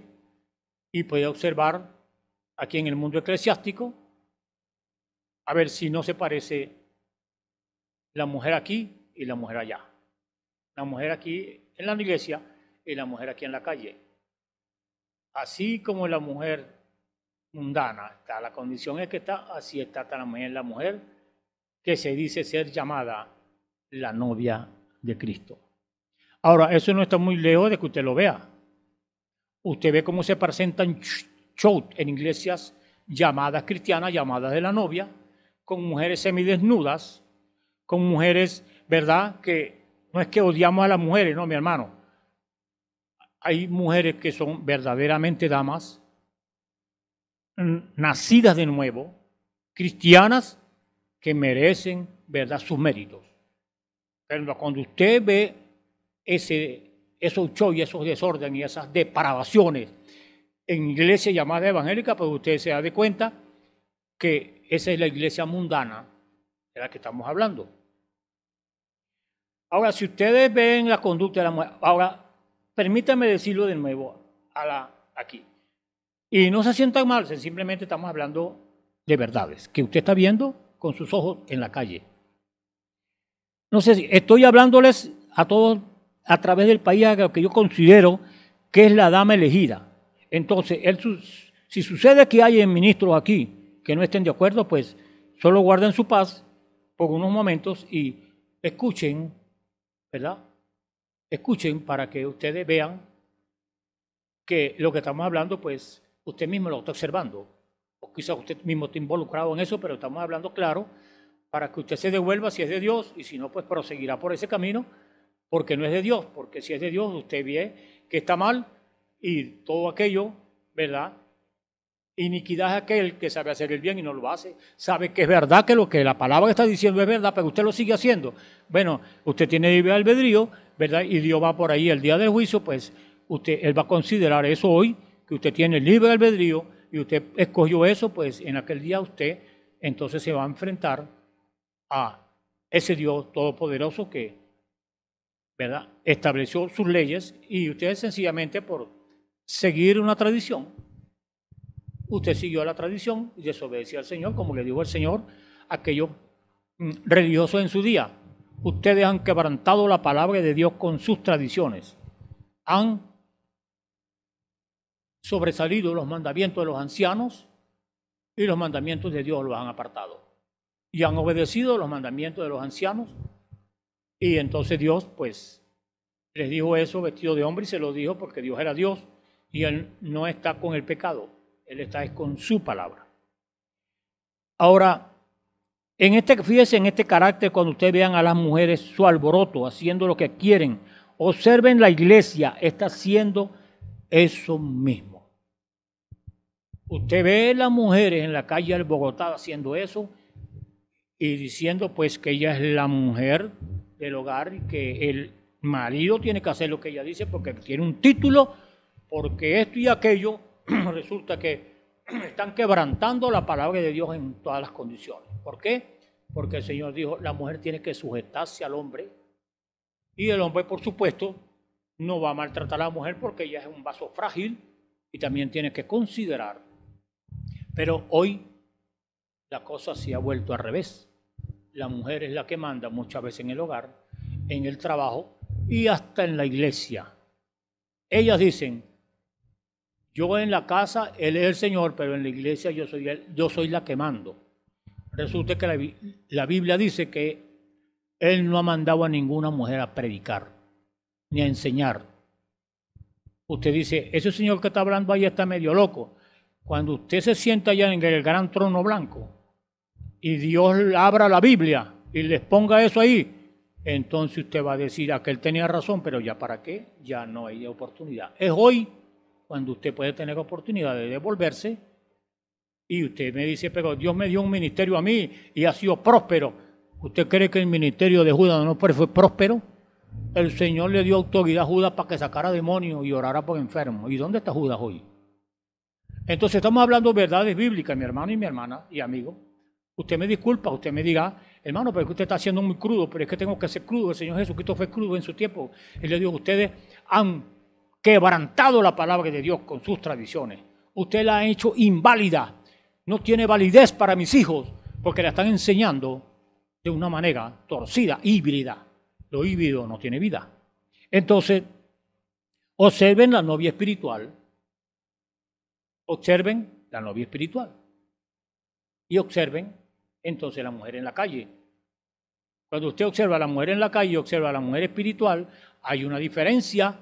[SPEAKER 5] y puede observar aquí en el mundo eclesiástico, a ver si no se parece la mujer aquí y la mujer allá. La mujer aquí en la iglesia y la mujer aquí en la calle. Así como la mujer mundana. La condición es que está, así está también la mujer que se dice ser llamada la novia de Cristo. Ahora, eso no está muy lejos de que usted lo vea. Usted ve cómo se presentan shows en iglesias llamadas cristianas, llamadas de la novia, con mujeres semidesnudas, con mujeres, ¿verdad? Que no es que odiamos a las mujeres, no, mi hermano. Hay mujeres que son verdaderamente damas, nacidas de nuevo, cristianas que merecen, ¿verdad?, sus méritos. Pero cuando usted ve ese, esos shows y esos desórdenes y esas depravaciones en iglesia llamada evangélica, pues usted se da de cuenta que esa es la iglesia mundana de la que estamos hablando. Ahora, si ustedes ven la conducta de la mujer, ahora permítame decirlo de nuevo a la, aquí. Y no se sientan mal, simplemente estamos hablando de verdades que usted está viendo con sus ojos en la calle. No sé si estoy hablándoles a todos a través del país que yo considero que es la dama elegida. Entonces, él, si sucede que hay ministros aquí que no estén de acuerdo, pues solo guarden su paz por unos momentos y escuchen, ¿verdad? Escuchen para que ustedes vean que lo que estamos hablando, pues, usted mismo lo está observando, o quizás usted mismo está involucrado en eso, pero estamos hablando claro, para que usted se devuelva si es de Dios, y si no, pues proseguirá por ese camino, porque no es de Dios, porque si es de Dios, usted ve que está mal y todo aquello, ¿verdad? Iniquidad es aquel que sabe hacer el bien y no lo hace. Sabe que es verdad que lo que la palabra está diciendo es verdad, pero usted lo sigue haciendo. Bueno, usted tiene libre albedrío, ¿verdad? Y Dios va por ahí. El día del juicio, pues, usted, él va a considerar eso hoy que usted tiene libre albedrío y usted escogió eso, pues en aquel día usted entonces se va a enfrentar a ese Dios todopoderoso que ¿verdad? estableció sus leyes y usted sencillamente por seguir una tradición, usted siguió la tradición y desobedeció al Señor, como le dijo el Señor aquello aquellos mm, religiosos en su día. Ustedes han quebrantado la palabra de Dios con sus tradiciones. Han sobresalido los mandamientos de los ancianos y los mandamientos de Dios los han apartado. Y han obedecido los mandamientos de los ancianos y entonces Dios pues les dijo eso vestido de hombre y se lo dijo porque Dios era Dios y Él no está con el pecado, Él está con su palabra. Ahora, en este, fíjense en este carácter cuando ustedes vean a las mujeres su alboroto, haciendo lo que quieren. Observen la iglesia, está haciendo eso mismo. Usted ve las mujeres en la calle Bogotá haciendo eso y diciendo pues que ella es la mujer del hogar y que el marido tiene que hacer lo que ella dice porque tiene un título, porque esto y aquello resulta que están quebrantando la palabra de Dios en todas las condiciones. ¿Por qué? Porque el Señor dijo, la mujer tiene que sujetarse al hombre y el hombre, por supuesto, no va a maltratar a la mujer porque ella es un vaso frágil y también tiene que considerar pero hoy la cosa se ha vuelto al revés. La mujer es la que manda muchas veces en el hogar, en el trabajo y hasta en la iglesia. Ellas dicen, yo en la casa, él es el Señor, pero en la iglesia yo soy, yo soy la que mando. Resulta que la, la Biblia dice que él no ha mandado a ninguna mujer a predicar ni a enseñar. Usted dice, ese señor que está hablando ahí está medio loco. Cuando usted se sienta ya en el gran trono blanco y Dios abra la Biblia y les ponga eso ahí, entonces usted va a decir, aquel ah, tenía razón, pero ya para qué, ya no hay oportunidad. Es hoy cuando usted puede tener oportunidad de devolverse y usted me dice, pero Dios me dio un ministerio a mí y ha sido próspero. ¿Usted cree que el ministerio de Judas no fue próspero? El Señor le dio autoridad a Judas para que sacara demonios y orara por enfermos. ¿Y dónde está Judas hoy? Entonces estamos hablando verdades bíblicas, mi hermano y mi hermana y amigo. Usted me disculpa, usted me diga, hermano, pero es que usted está siendo muy crudo, pero es que tengo que ser crudo. El Señor Jesucristo fue crudo en su tiempo. Él le dijo, ustedes han quebrantado la palabra de Dios con sus tradiciones. Usted la ha hecho inválida. No tiene validez para mis hijos porque la están enseñando de una manera torcida, híbrida. Lo híbrido no tiene vida. Entonces, observen la novia espiritual Observen la novia espiritual. Y observen entonces la mujer en la calle. Cuando usted observa a la mujer en la calle y observa a la mujer espiritual, hay una diferencia,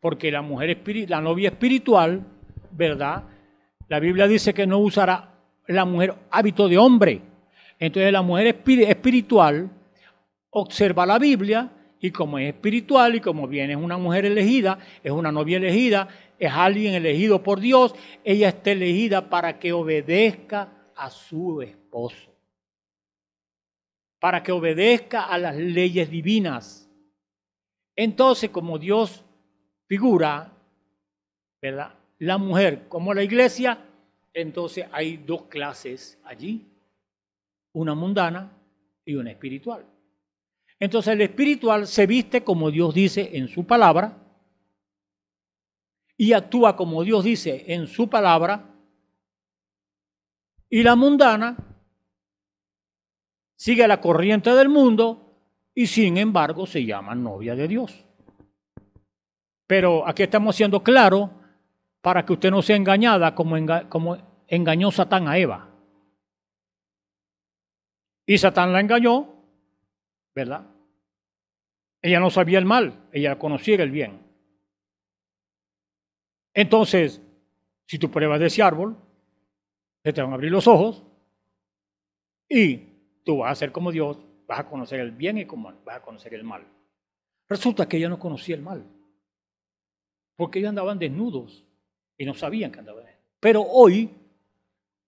[SPEAKER 5] porque la, mujer la novia espiritual, ¿verdad? La Biblia dice que no usará la mujer hábito de hombre. Entonces la mujer espiritual observa la Biblia y como es espiritual y como bien es una mujer elegida, es una novia elegida, es alguien elegido por Dios, ella está elegida para que obedezca a su esposo, para que obedezca a las leyes divinas. Entonces, como Dios figura, ¿verdad? La mujer como la iglesia, entonces hay dos clases allí, una mundana y una espiritual. Entonces el espiritual se viste como Dios dice en su palabra, y actúa como Dios dice en su palabra, y la mundana sigue la corriente del mundo y sin embargo se llama novia de Dios. Pero aquí estamos siendo claro para que usted no sea engañada como, como engañó Satán a Eva. Y Satán la engañó, ¿verdad? Ella no sabía el mal, ella conocía el bien. Entonces, si tú pruebas de ese árbol, se te van a abrir los ojos y tú vas a ser como Dios, vas a conocer el bien y como, vas a conocer el mal. Resulta que ella no conocía el mal, porque ellos andaban desnudos y no sabían que andaban Pero hoy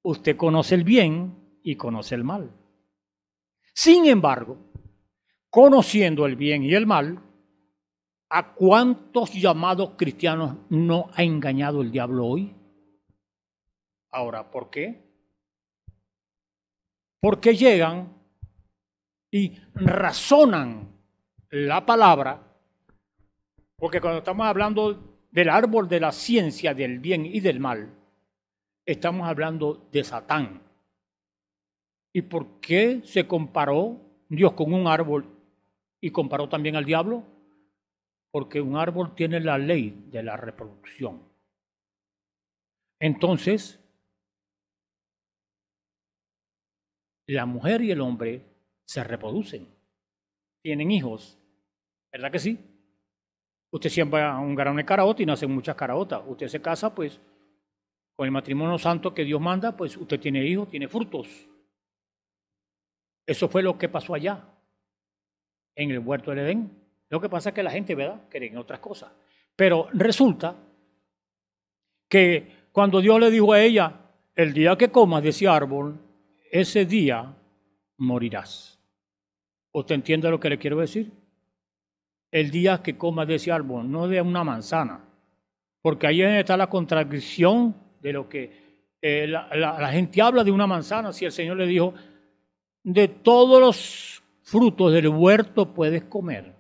[SPEAKER 5] usted conoce el bien y conoce el mal. Sin embargo, conociendo el bien y el mal, ¿A cuántos llamados cristianos no ha engañado el diablo hoy? Ahora, ¿por qué? Porque llegan y razonan la palabra, porque cuando estamos hablando del árbol de la ciencia del bien y del mal, estamos hablando de Satán. ¿Y por qué se comparó Dios con un árbol y comparó también al diablo? porque un árbol tiene la ley de la reproducción. Entonces, la mujer y el hombre se reproducen, tienen hijos, ¿verdad que sí? Usted siembra un grano de caraota y nacen muchas caraotas. Usted se casa, pues, con el matrimonio santo que Dios manda, pues usted tiene hijos, tiene frutos. Eso fue lo que pasó allá, en el huerto del Edén. Lo que pasa es que la gente, ¿verdad?, en otras cosas. Pero resulta que cuando Dios le dijo a ella, el día que comas de ese árbol, ese día morirás. ¿O ¿Usted entiende lo que le quiero decir? El día que comas de ese árbol, no de una manzana. Porque ahí está la contradicción de lo que eh, la gente habla de una manzana. Si el Señor le dijo, de todos los frutos del huerto puedes comer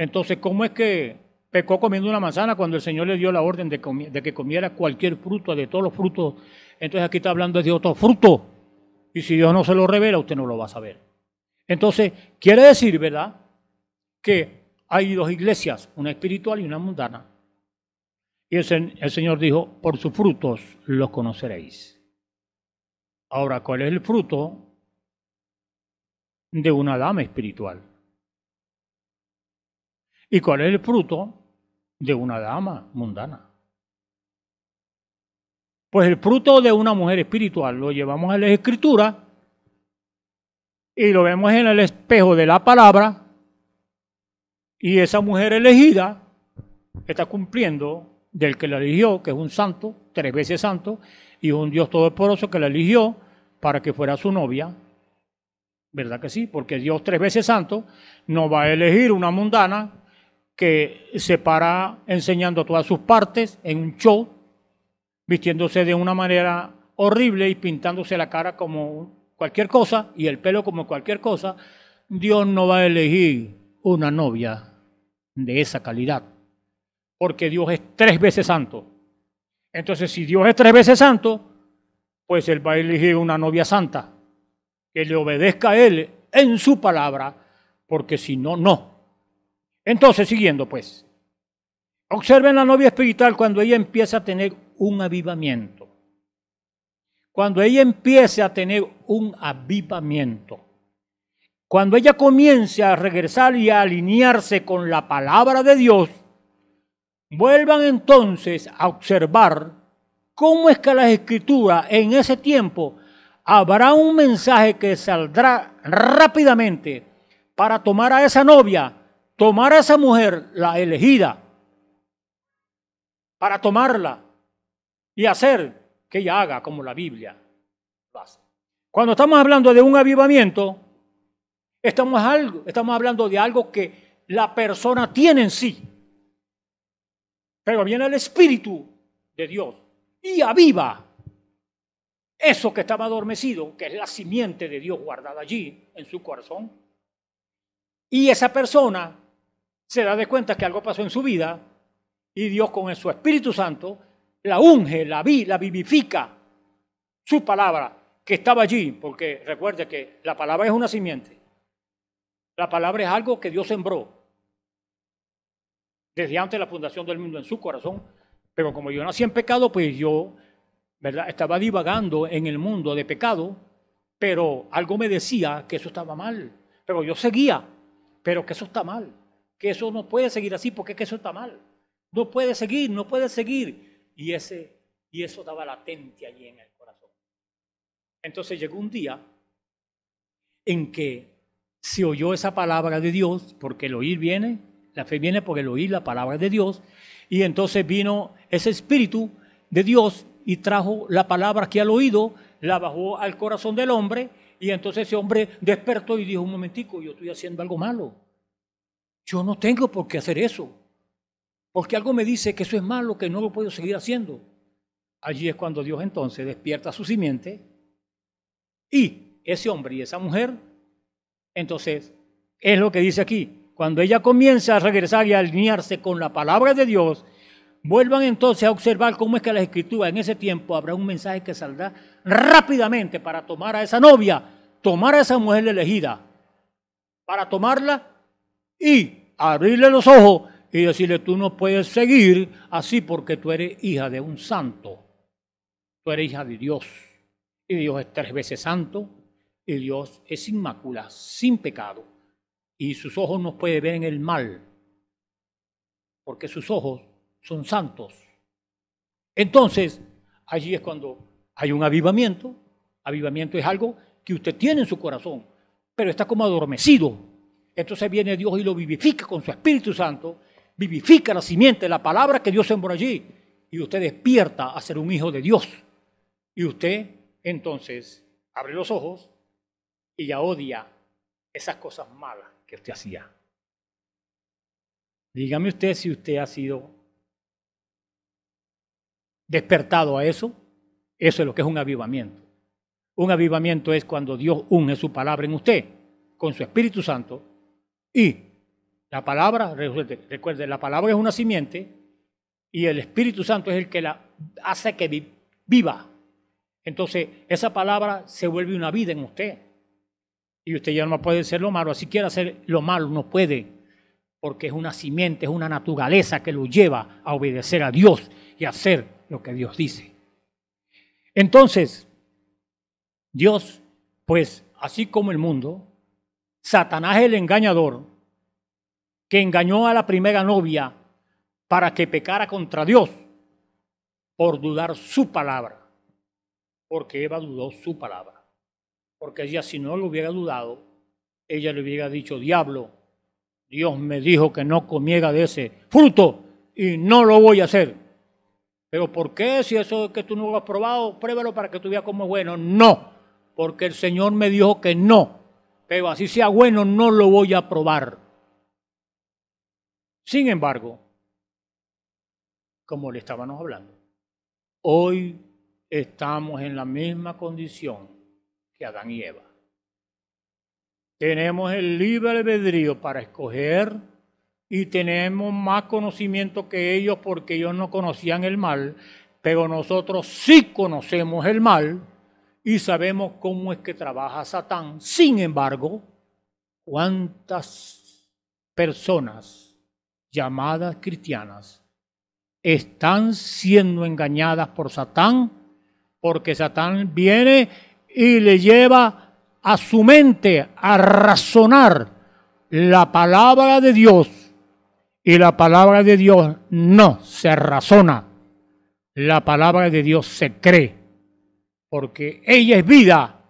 [SPEAKER 5] entonces, ¿cómo es que pecó comiendo una manzana cuando el Señor le dio la orden de, que comiera cualquier fruto, de todos los frutos? Entonces aquí está hablando de otro fruto. Y si Dios no se lo revela, usted no lo va a saber. Entonces, quiere decir, ¿verdad? Que hay dos iglesias, una espiritual y una mundana. Y el Señor dijo, por sus frutos los conoceréis. Ahora, ¿cuál es el fruto de una dama espiritual? y cuál es el fruto de una dama mundana. Pues el fruto de una mujer espiritual lo llevamos a la escritura y lo vemos en el espejo de la palabra y esa mujer elegida está cumpliendo del que la eligió, que es un santo, tres veces santo, y un Dios todopoderoso que la eligió para que fuera su novia. ¿Verdad que sí? Porque Dios tres veces santo no va a elegir una mundana que se para enseñando todas sus partes en un show, vistiéndose de una manera horrible y pintándose la cara como cualquier cosa y el pelo como cualquier cosa, Dios no va a elegir una novia de esa calidad, porque Dios es tres veces santo. Entonces, si Dios es tres veces santo, pues Él va a elegir una novia santa, que le obedezca a Él en su palabra, porque si no, no. Entonces, siguiendo pues, observen la novia espiritual cuando ella empieza a tener un avivamiento. Cuando ella empiece a tener un avivamiento. Cuando ella comience a regresar y a alinearse con la palabra de Dios, vuelvan entonces a observar cómo es que las escrituras en ese tiempo habrá un mensaje que saldrá rápidamente para tomar a esa novia tomar a esa mujer, la elegida, para tomarla y hacer que ella haga como la Biblia Cuando estamos hablando de un avivamiento, estamos, estamos hablando de algo que la persona tiene en sí. Pero viene el Espíritu de Dios y aviva eso que estaba adormecido, que es la simiente de Dios guardada allí en su corazón. Y esa persona se da de cuenta que algo pasó en su vida y Dios con su Espíritu Santo la unge, la vi, la vivifica. Su palabra que estaba allí, porque recuerde que la palabra es una simiente. La palabra es algo que Dios sembró desde antes de la fundación del mundo en su corazón. Pero como yo nací en pecado, pues yo ¿verdad? estaba divagando en el mundo de pecado, pero algo me decía que eso estaba mal. Pero yo seguía, pero que eso está mal que eso no puede seguir así, porque es que eso está mal. No puede seguir, no puede seguir. Y, ese, y eso daba latente allí en el corazón. Entonces llegó un día en que se oyó esa palabra de Dios, porque el oír viene, la fe viene porque el oír la palabra de Dios, y entonces vino ese espíritu de Dios y trajo la palabra que al oído, la bajó al corazón del hombre, y entonces ese hombre despertó y dijo, un momentico, yo estoy haciendo algo malo. Yo no tengo por qué hacer eso, porque algo me dice que eso es malo, que no lo puedo seguir haciendo. Allí es cuando Dios entonces despierta su simiente y ese hombre y esa mujer, entonces, es lo que dice aquí, cuando ella comienza a regresar y a alinearse con la palabra de Dios, vuelvan entonces a observar cómo es que la escritura en ese tiempo habrá un mensaje que saldrá rápidamente para tomar a esa novia, tomar a esa mujer elegida, para tomarla y abrirle los ojos y decirle, tú no puedes seguir así porque tú eres hija de un santo, tú eres hija de Dios. Y Dios es tres veces santo, y Dios es sin sin pecado. Y sus ojos no pueden ver en el mal, porque sus ojos son santos. Entonces, allí es cuando hay un avivamiento. Avivamiento es algo que usted tiene en su corazón, pero está como adormecido entonces viene Dios y lo vivifica con su Espíritu Santo, vivifica la simiente, la palabra que Dios sembró allí, y usted despierta a ser un hijo de Dios. Y usted entonces abre los ojos y ya odia esas cosas malas que usted hacía. Dígame usted si usted ha sido despertado a eso. Eso es lo que es un avivamiento. Un avivamiento es cuando Dios une su palabra en usted con su Espíritu Santo y la palabra, recuerde, la palabra es una simiente y el Espíritu Santo es el que la hace que viva. Entonces, esa palabra se vuelve una vida en usted. Y usted ya no puede ser lo malo, así quiere hacer lo malo, no puede, porque es una simiente, es una naturaleza que lo lleva a obedecer a Dios y a hacer lo que Dios dice. Entonces, Dios, pues, así como el mundo, Satanás el engañador, que engañó a la primera novia para que pecara contra Dios por dudar su palabra, porque Eva dudó su palabra, porque ella si no lo hubiera dudado, ella le hubiera dicho, diablo, Dios me dijo que no comiera de ese fruto y no lo voy a hacer. Pero ¿por qué? Si eso es que tú no lo has probado, pruébalo para que tú veas cómo es bueno. No, porque el Señor me dijo que no pero así sea bueno, no lo voy a probar. Sin embargo, como le estábamos hablando, hoy estamos en la misma condición que Adán y Eva. Tenemos el libre albedrío para escoger y tenemos más conocimiento que ellos porque ellos no conocían el mal, pero nosotros sí conocemos el mal y sabemos cómo es que trabaja Satán. Sin embargo, cuántas personas llamadas cristianas están siendo engañadas por Satán, porque Satán viene y le lleva a su mente a razonar la palabra de Dios. Y la palabra de Dios no se razona. La palabra de Dios se cree porque ella es vida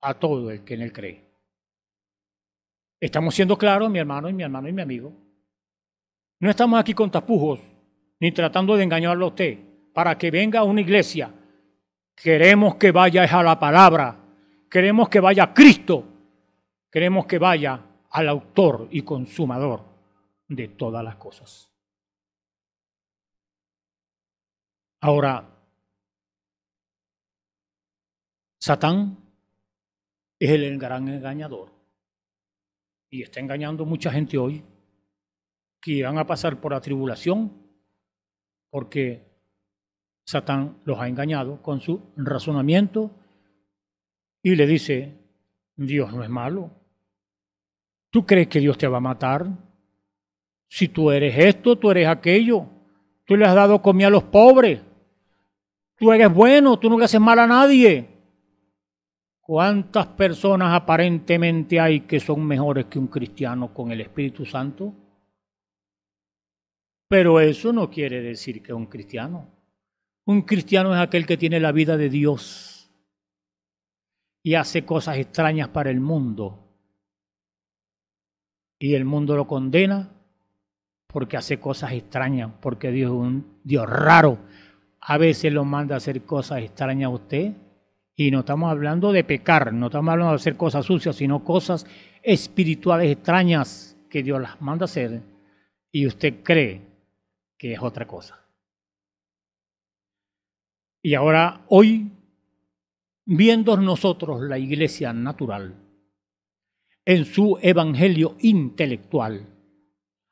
[SPEAKER 5] a todo el que en él cree. Estamos siendo claros, mi hermano y mi hermano y mi amigo. No estamos aquí con tapujos ni tratando de engañarlo a usted para que venga a una iglesia. Queremos que vaya a la palabra, queremos que vaya a Cristo, queremos que vaya al autor y consumador de todas las cosas. Ahora, Satán es el gran engañador y está engañando mucha gente hoy que van a pasar por la tribulación porque Satán los ha engañado con su razonamiento y le dice, Dios no es malo. Tú crees que Dios te va a matar. Si tú eres esto, tú eres aquello. Tú le has dado comida a los pobres. Tú eres bueno, tú no le haces mal a nadie. ¿Cuántas personas aparentemente hay que son mejores que un cristiano con el Espíritu Santo? Pero eso no quiere decir que un cristiano. Un cristiano es aquel que tiene la vida de Dios y hace cosas extrañas para el mundo. Y el mundo lo condena porque hace cosas extrañas, porque Dios es un Dios raro. A veces lo manda a hacer cosas extrañas a usted y no estamos hablando de pecar, no estamos hablando de hacer cosas sucias, sino cosas espirituales extrañas que Dios las manda hacer y usted cree que es otra cosa. Y ahora, hoy, viendo nosotros la iglesia natural, en su evangelio intelectual,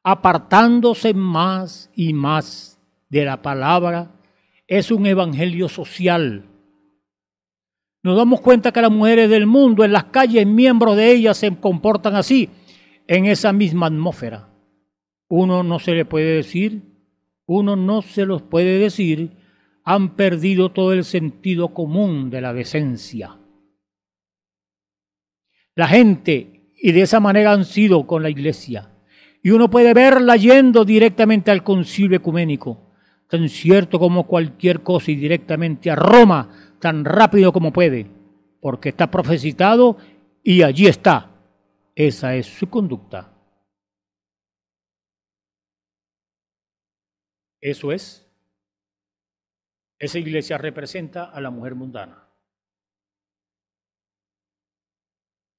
[SPEAKER 5] apartándose más y más de la palabra, es un evangelio social nos damos cuenta que las mujeres del mundo en las calles, miembros de ellas, se comportan así, en esa misma atmósfera. Uno no se le puede decir, uno no se los puede decir, han perdido todo el sentido común de la decencia. La gente, y de esa manera han sido con la iglesia, y uno puede verla yendo directamente al concilio ecuménico, tan cierto como cualquier cosa, y directamente a Roma, tan rápido como puede, porque está profecitado y allí está. Esa es su conducta. Eso es. Esa iglesia representa a la mujer mundana.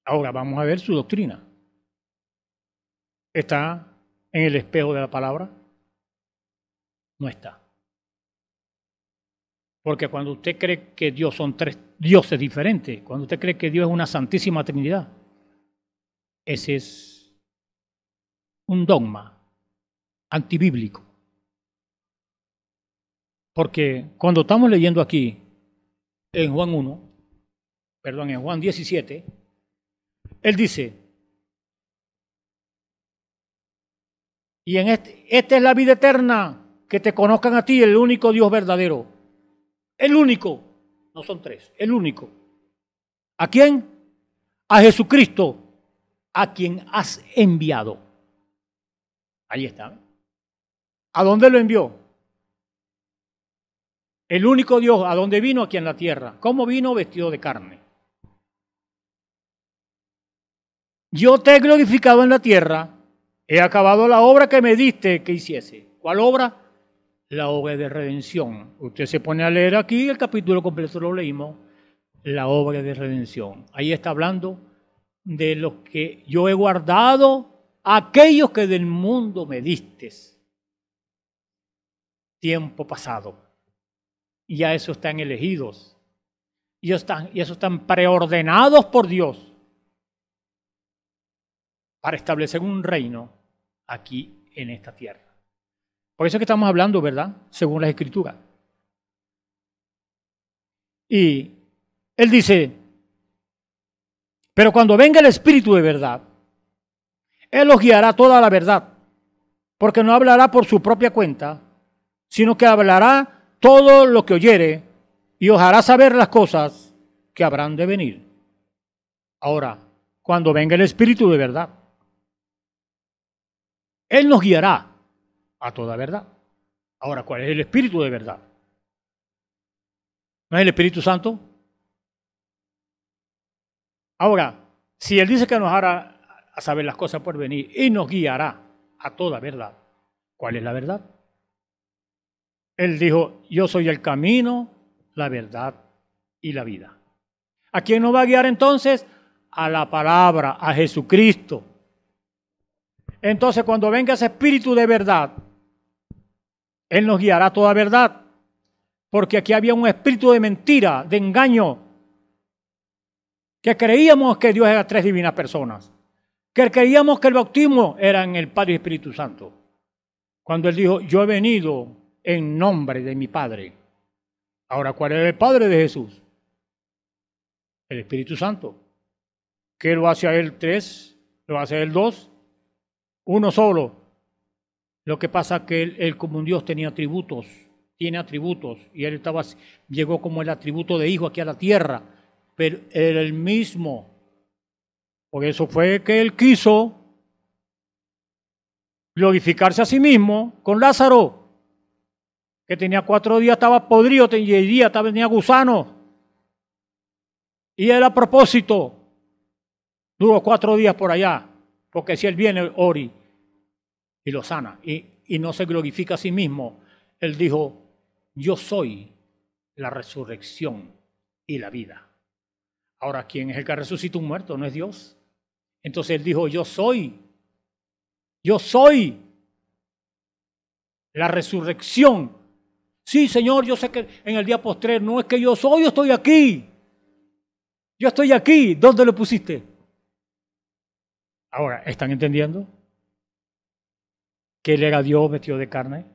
[SPEAKER 5] Ahora vamos a ver su doctrina. ¿Está en el espejo de la palabra? No está. Porque cuando usted cree que Dios son tres dioses diferentes, cuando usted cree que Dios es una santísima Trinidad, ese es un dogma antibíblico. Porque cuando estamos leyendo aquí en Juan 1, perdón, en Juan 17, él dice, y en este, esta es la vida eterna, que te conozcan a ti, el único Dios verdadero el único. No son tres, el único. ¿A quién? A Jesucristo, a quien has enviado. Ahí está. ¿A dónde lo envió? El único Dios, ¿a dónde vino? Aquí en la tierra. ¿Cómo vino? Vestido de carne. Yo te he glorificado en la tierra, he acabado la obra que me diste que hiciese. ¿Cuál obra? la obra de redención. Usted se pone a leer aquí el capítulo completo, lo leímos, la obra de redención. Ahí está hablando de los que yo he guardado, aquellos que del mundo me diste, tiempo pasado. Y a eso están elegidos. Y a están, y eso están preordenados por Dios para establecer un reino aquí en esta tierra. Por eso es que estamos hablando, ¿verdad? Según las escrituras. Y él dice, pero cuando venga el Espíritu de verdad, Él los guiará toda la verdad, porque no hablará por su propia cuenta, sino que hablará todo lo que oyere y ojará saber las cosas que habrán de venir. Ahora, cuando venga el Espíritu de verdad, Él nos guiará a toda verdad. Ahora, ¿cuál es el espíritu de verdad? ¿No es el Espíritu Santo? Ahora, si Él dice que nos hará a saber las cosas por venir y nos guiará a toda verdad, ¿cuál es la verdad? Él dijo, yo soy el camino, la verdad y la vida. ¿A quién nos va a guiar entonces? A la palabra, a Jesucristo. Entonces cuando venga ese espíritu de verdad, él nos guiará toda verdad, porque aquí había un espíritu de mentira, de engaño, que creíamos que Dios era tres divinas personas, que creíamos que el bautismo era en el Padre y Espíritu Santo. Cuando Él dijo, yo he venido en nombre de mi Padre. Ahora, ¿cuál es el Padre de Jesús? El Espíritu Santo. ¿Qué lo hace a Él tres? ¿Lo hace a Él dos? Uno solo lo que pasa que él, como un Dios tenía atributos, tiene atributos, y él estaba, llegó como el atributo de hijo aquí a la tierra, pero era el mismo. Por eso fue que él quiso glorificarse a sí mismo con Lázaro, que tenía cuatro días, estaba podrido, tenía día, tenía gusano. Y él a propósito, duró cuatro días por allá, porque si él viene, Ori, y lo sana. Y, no se glorifica a sí mismo. Él dijo, yo soy la resurrección y la vida. Ahora, ¿quién es el que resucita un muerto? No es Dios. Entonces él dijo, yo soy, yo soy la resurrección. Sí, Señor, yo sé que en el día postre no es que yo soy, yo estoy aquí. Yo estoy aquí. ¿Dónde lo pusiste? Ahora, ¿están entendiendo? que él era Dios vestido de carne?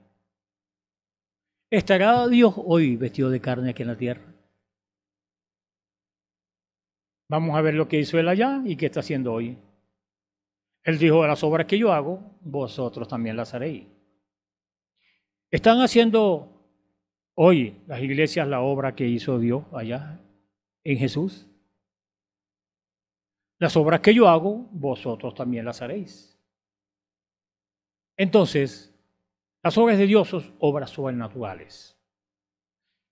[SPEAKER 5] ¿Estará Dios hoy vestido de carne aquí en la tierra? Vamos a ver lo que hizo él allá y qué está haciendo hoy. Él dijo, las obras que yo hago, vosotros también las haréis. ¿Están haciendo hoy las iglesias la obra que hizo Dios allá en Jesús? Las obras que yo hago, vosotros también las haréis. Entonces, las obras de Dios son obras sobrenaturales.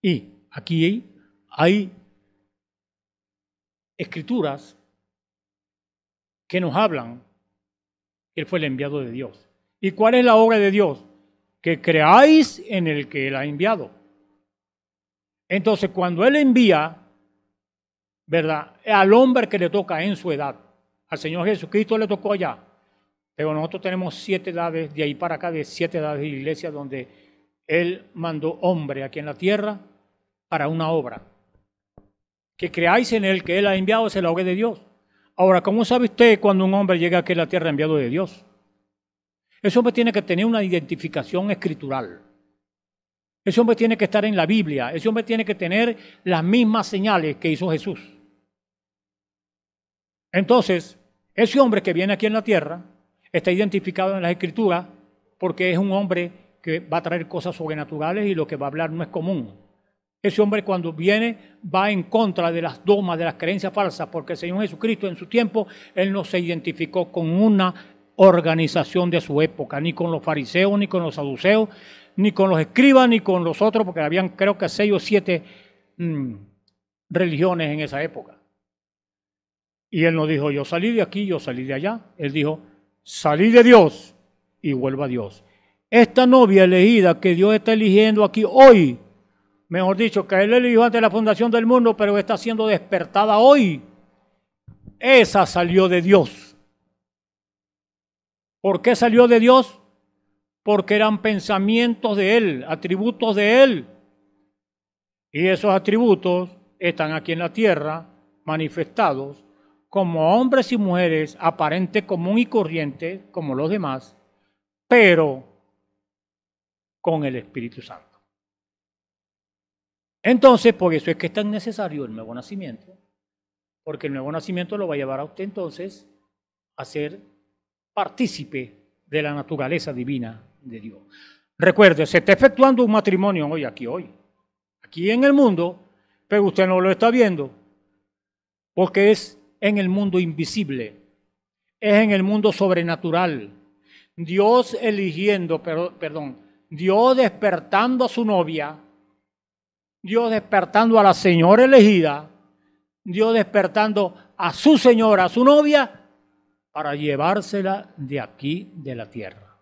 [SPEAKER 5] Y aquí hay escrituras que nos hablan que Él fue el enviado de Dios. ¿Y cuál es la obra de Dios? Que creáis en el que Él ha enviado. Entonces, cuando Él envía, ¿verdad? Al hombre que le toca en su edad. Al Señor Jesucristo le tocó allá. Pero nosotros tenemos siete edades, de ahí para acá, de siete edades de iglesia, donde Él mandó hombre aquí en la tierra para una obra. Que creáis en Él, que Él ha enviado, es la obra de Dios. Ahora, ¿cómo sabe usted cuando un hombre llega aquí a la tierra enviado de Dios? Ese hombre tiene que tener una identificación escritural. Ese hombre tiene que estar en la Biblia. Ese hombre tiene que tener las mismas señales que hizo Jesús. Entonces, ese hombre que viene aquí en la tierra, está identificado en las escrituras porque es un hombre que va a traer cosas sobrenaturales y lo que va a hablar no es común. Ese hombre cuando viene va en contra de las dogmas, de las creencias falsas, porque el Señor Jesucristo en su tiempo, Él no se identificó con una organización de su época, ni con los fariseos, ni con los saduceos, ni con los escribas, ni con los otros, porque habían creo que seis o siete mm, religiones en esa época. Y él no dijo, yo salí de aquí, yo salí de allá. Él dijo, Salí de Dios y vuelva a Dios. Esta novia elegida que Dios está eligiendo aquí hoy, mejor dicho, que Él eligió antes de la fundación del mundo, pero está siendo despertada hoy, esa salió de Dios. ¿Por qué salió de Dios? Porque eran pensamientos de Él, atributos de Él. Y esos atributos están aquí en la tierra manifestados como hombres y mujeres aparente, común y corriente, como los demás, pero con el Espíritu Santo. Entonces, por eso es que es tan necesario el nuevo nacimiento, porque el nuevo nacimiento lo va a llevar a usted entonces a ser partícipe de la naturaleza divina de Dios. Recuerde, se está efectuando un matrimonio hoy, aquí, hoy, aquí en el mundo, pero usted no lo está viendo, porque es en el mundo invisible, es en el mundo sobrenatural. Dios eligiendo, perdón, Dios despertando a su novia, Dios despertando a la señora elegida, Dios despertando a su señora, a su novia, para llevársela de aquí, de la tierra.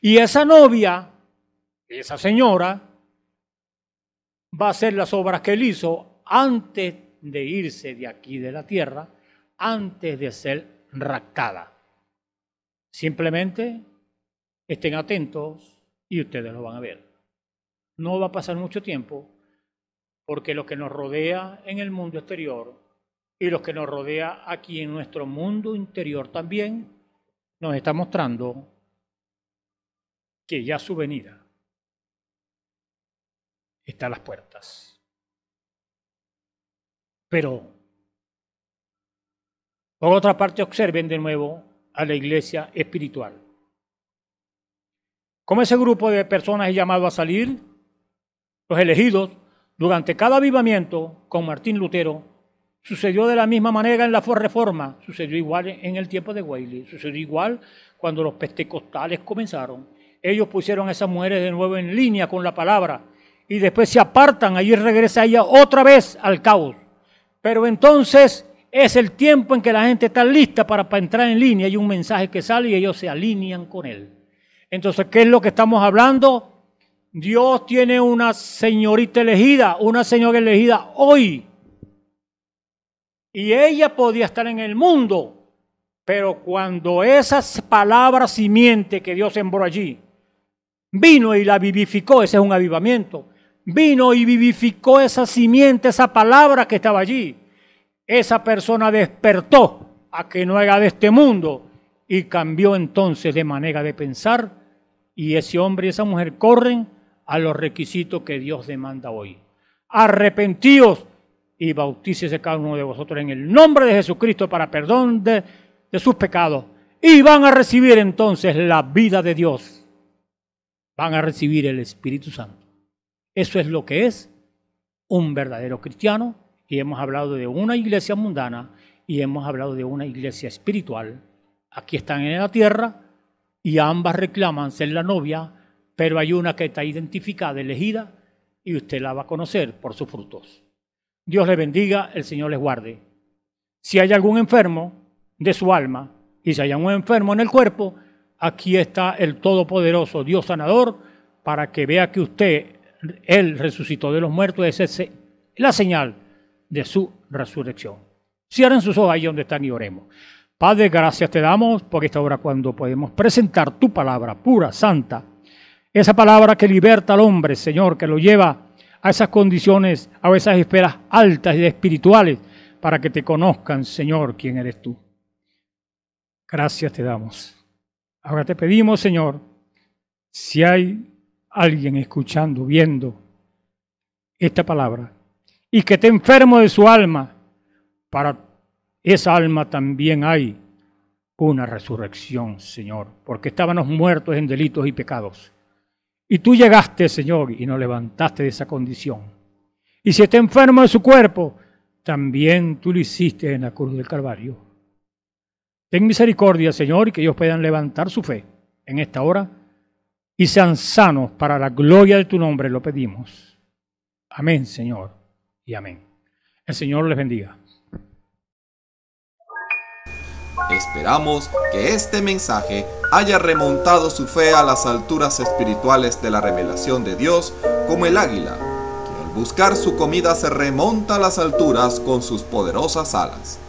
[SPEAKER 5] Y esa novia, esa señora, va a hacer las obras que él hizo antes de irse de aquí de la tierra antes de ser raptada. Simplemente estén atentos y ustedes lo van a ver. No va a pasar mucho tiempo porque lo que nos rodea en el mundo exterior y lo que nos rodea aquí en nuestro mundo interior también nos está mostrando que ya su venida está a las puertas. Pero, por otra parte, observen de nuevo a la iglesia espiritual. Como ese grupo de personas es llamado a salir, los elegidos, durante cada avivamiento con Martín Lutero, sucedió de la misma manera en la reforma, sucedió igual en el tiempo de Wiley, sucedió igual cuando los pentecostales comenzaron. Ellos pusieron a esas mujeres de nuevo en línea con la palabra y después se apartan, allí regresa ella otra vez al caos. Pero entonces es el tiempo en que la gente está lista para, entrar en línea. Hay un mensaje que sale y ellos se alinean con él. Entonces, ¿qué es lo que estamos hablando? Dios tiene una señorita elegida, una señora elegida hoy. Y ella podía estar en el mundo, pero cuando esas palabras simiente que Dios sembró allí, vino y la vivificó, ese es un avivamiento vino y vivificó esa simiente, esa palabra que estaba allí. Esa persona despertó a que no era de este mundo y cambió entonces de manera de pensar y ese hombre y esa mujer corren a los requisitos que Dios demanda hoy. Arrepentíos y bautícese cada uno de vosotros en el nombre de Jesucristo para perdón de sus pecados y van a recibir entonces la vida de Dios. Van a recibir el Espíritu Santo. Eso es lo que es un verdadero cristiano y hemos hablado de una iglesia mundana y hemos hablado de una iglesia espiritual. Aquí están en la tierra y ambas reclaman ser la novia, pero hay una que está identificada, elegida, y usted la va a conocer por sus frutos. Dios le bendiga, el Señor les guarde. Si hay algún enfermo de su alma y si hay algún enfermo en el cuerpo, aquí está el Todopoderoso Dios sanador para que vea que usted él resucitó de los muertos, es eh, la señal de su resurrección. Cierren sus ojos ahí donde están y oremos. Padre, gracias te damos por esta hora cuando podemos presentar tu palabra pura, santa, esa palabra que liberta al hombre, Señor, que lo lleva a esas condiciones, a esas esperas altas y espirituales, para que te conozcan, Señor, quién eres tú. Gracias te damos. Ahora te pedimos, Señor, si hay alguien escuchando, viendo esta palabra, y que esté enfermo de su alma, para esa alma también hay una resurrección, Señor, porque estábamos muertos en delitos y pecados. Y tú llegaste, Señor, y nos levantaste de esa condición. Y si está enfermo de su cuerpo, también tú lo hiciste en la cruz del Calvario. Ten misericordia, Señor, y que ellos puedan levantar su fe en esta hora y sean sanos para la gloria de tu nombre, lo pedimos. Amén, Señor, y amén. El Señor les bendiga.
[SPEAKER 2] Esperamos que este mensaje haya remontado su fe a las alturas espirituales de la revelación de Dios como el águila, que al buscar su comida se remonta a las alturas con sus poderosas alas.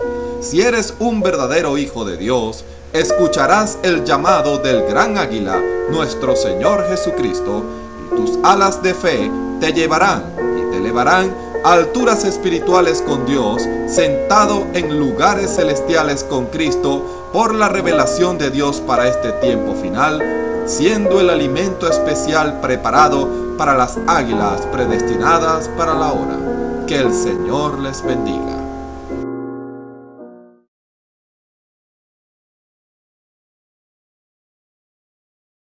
[SPEAKER 2] Si eres un verdadero hijo de Dios, escucharás el llamado del gran águila, nuestro Señor Jesucristo, y tus alas de fe te llevarán y te elevarán a alturas espirituales con Dios, sentado en lugares celestiales con Cristo por la revelación de Dios para este tiempo final, siendo el alimento especial preparado para las águilas predestinadas para la hora. Que el Señor les bendiga.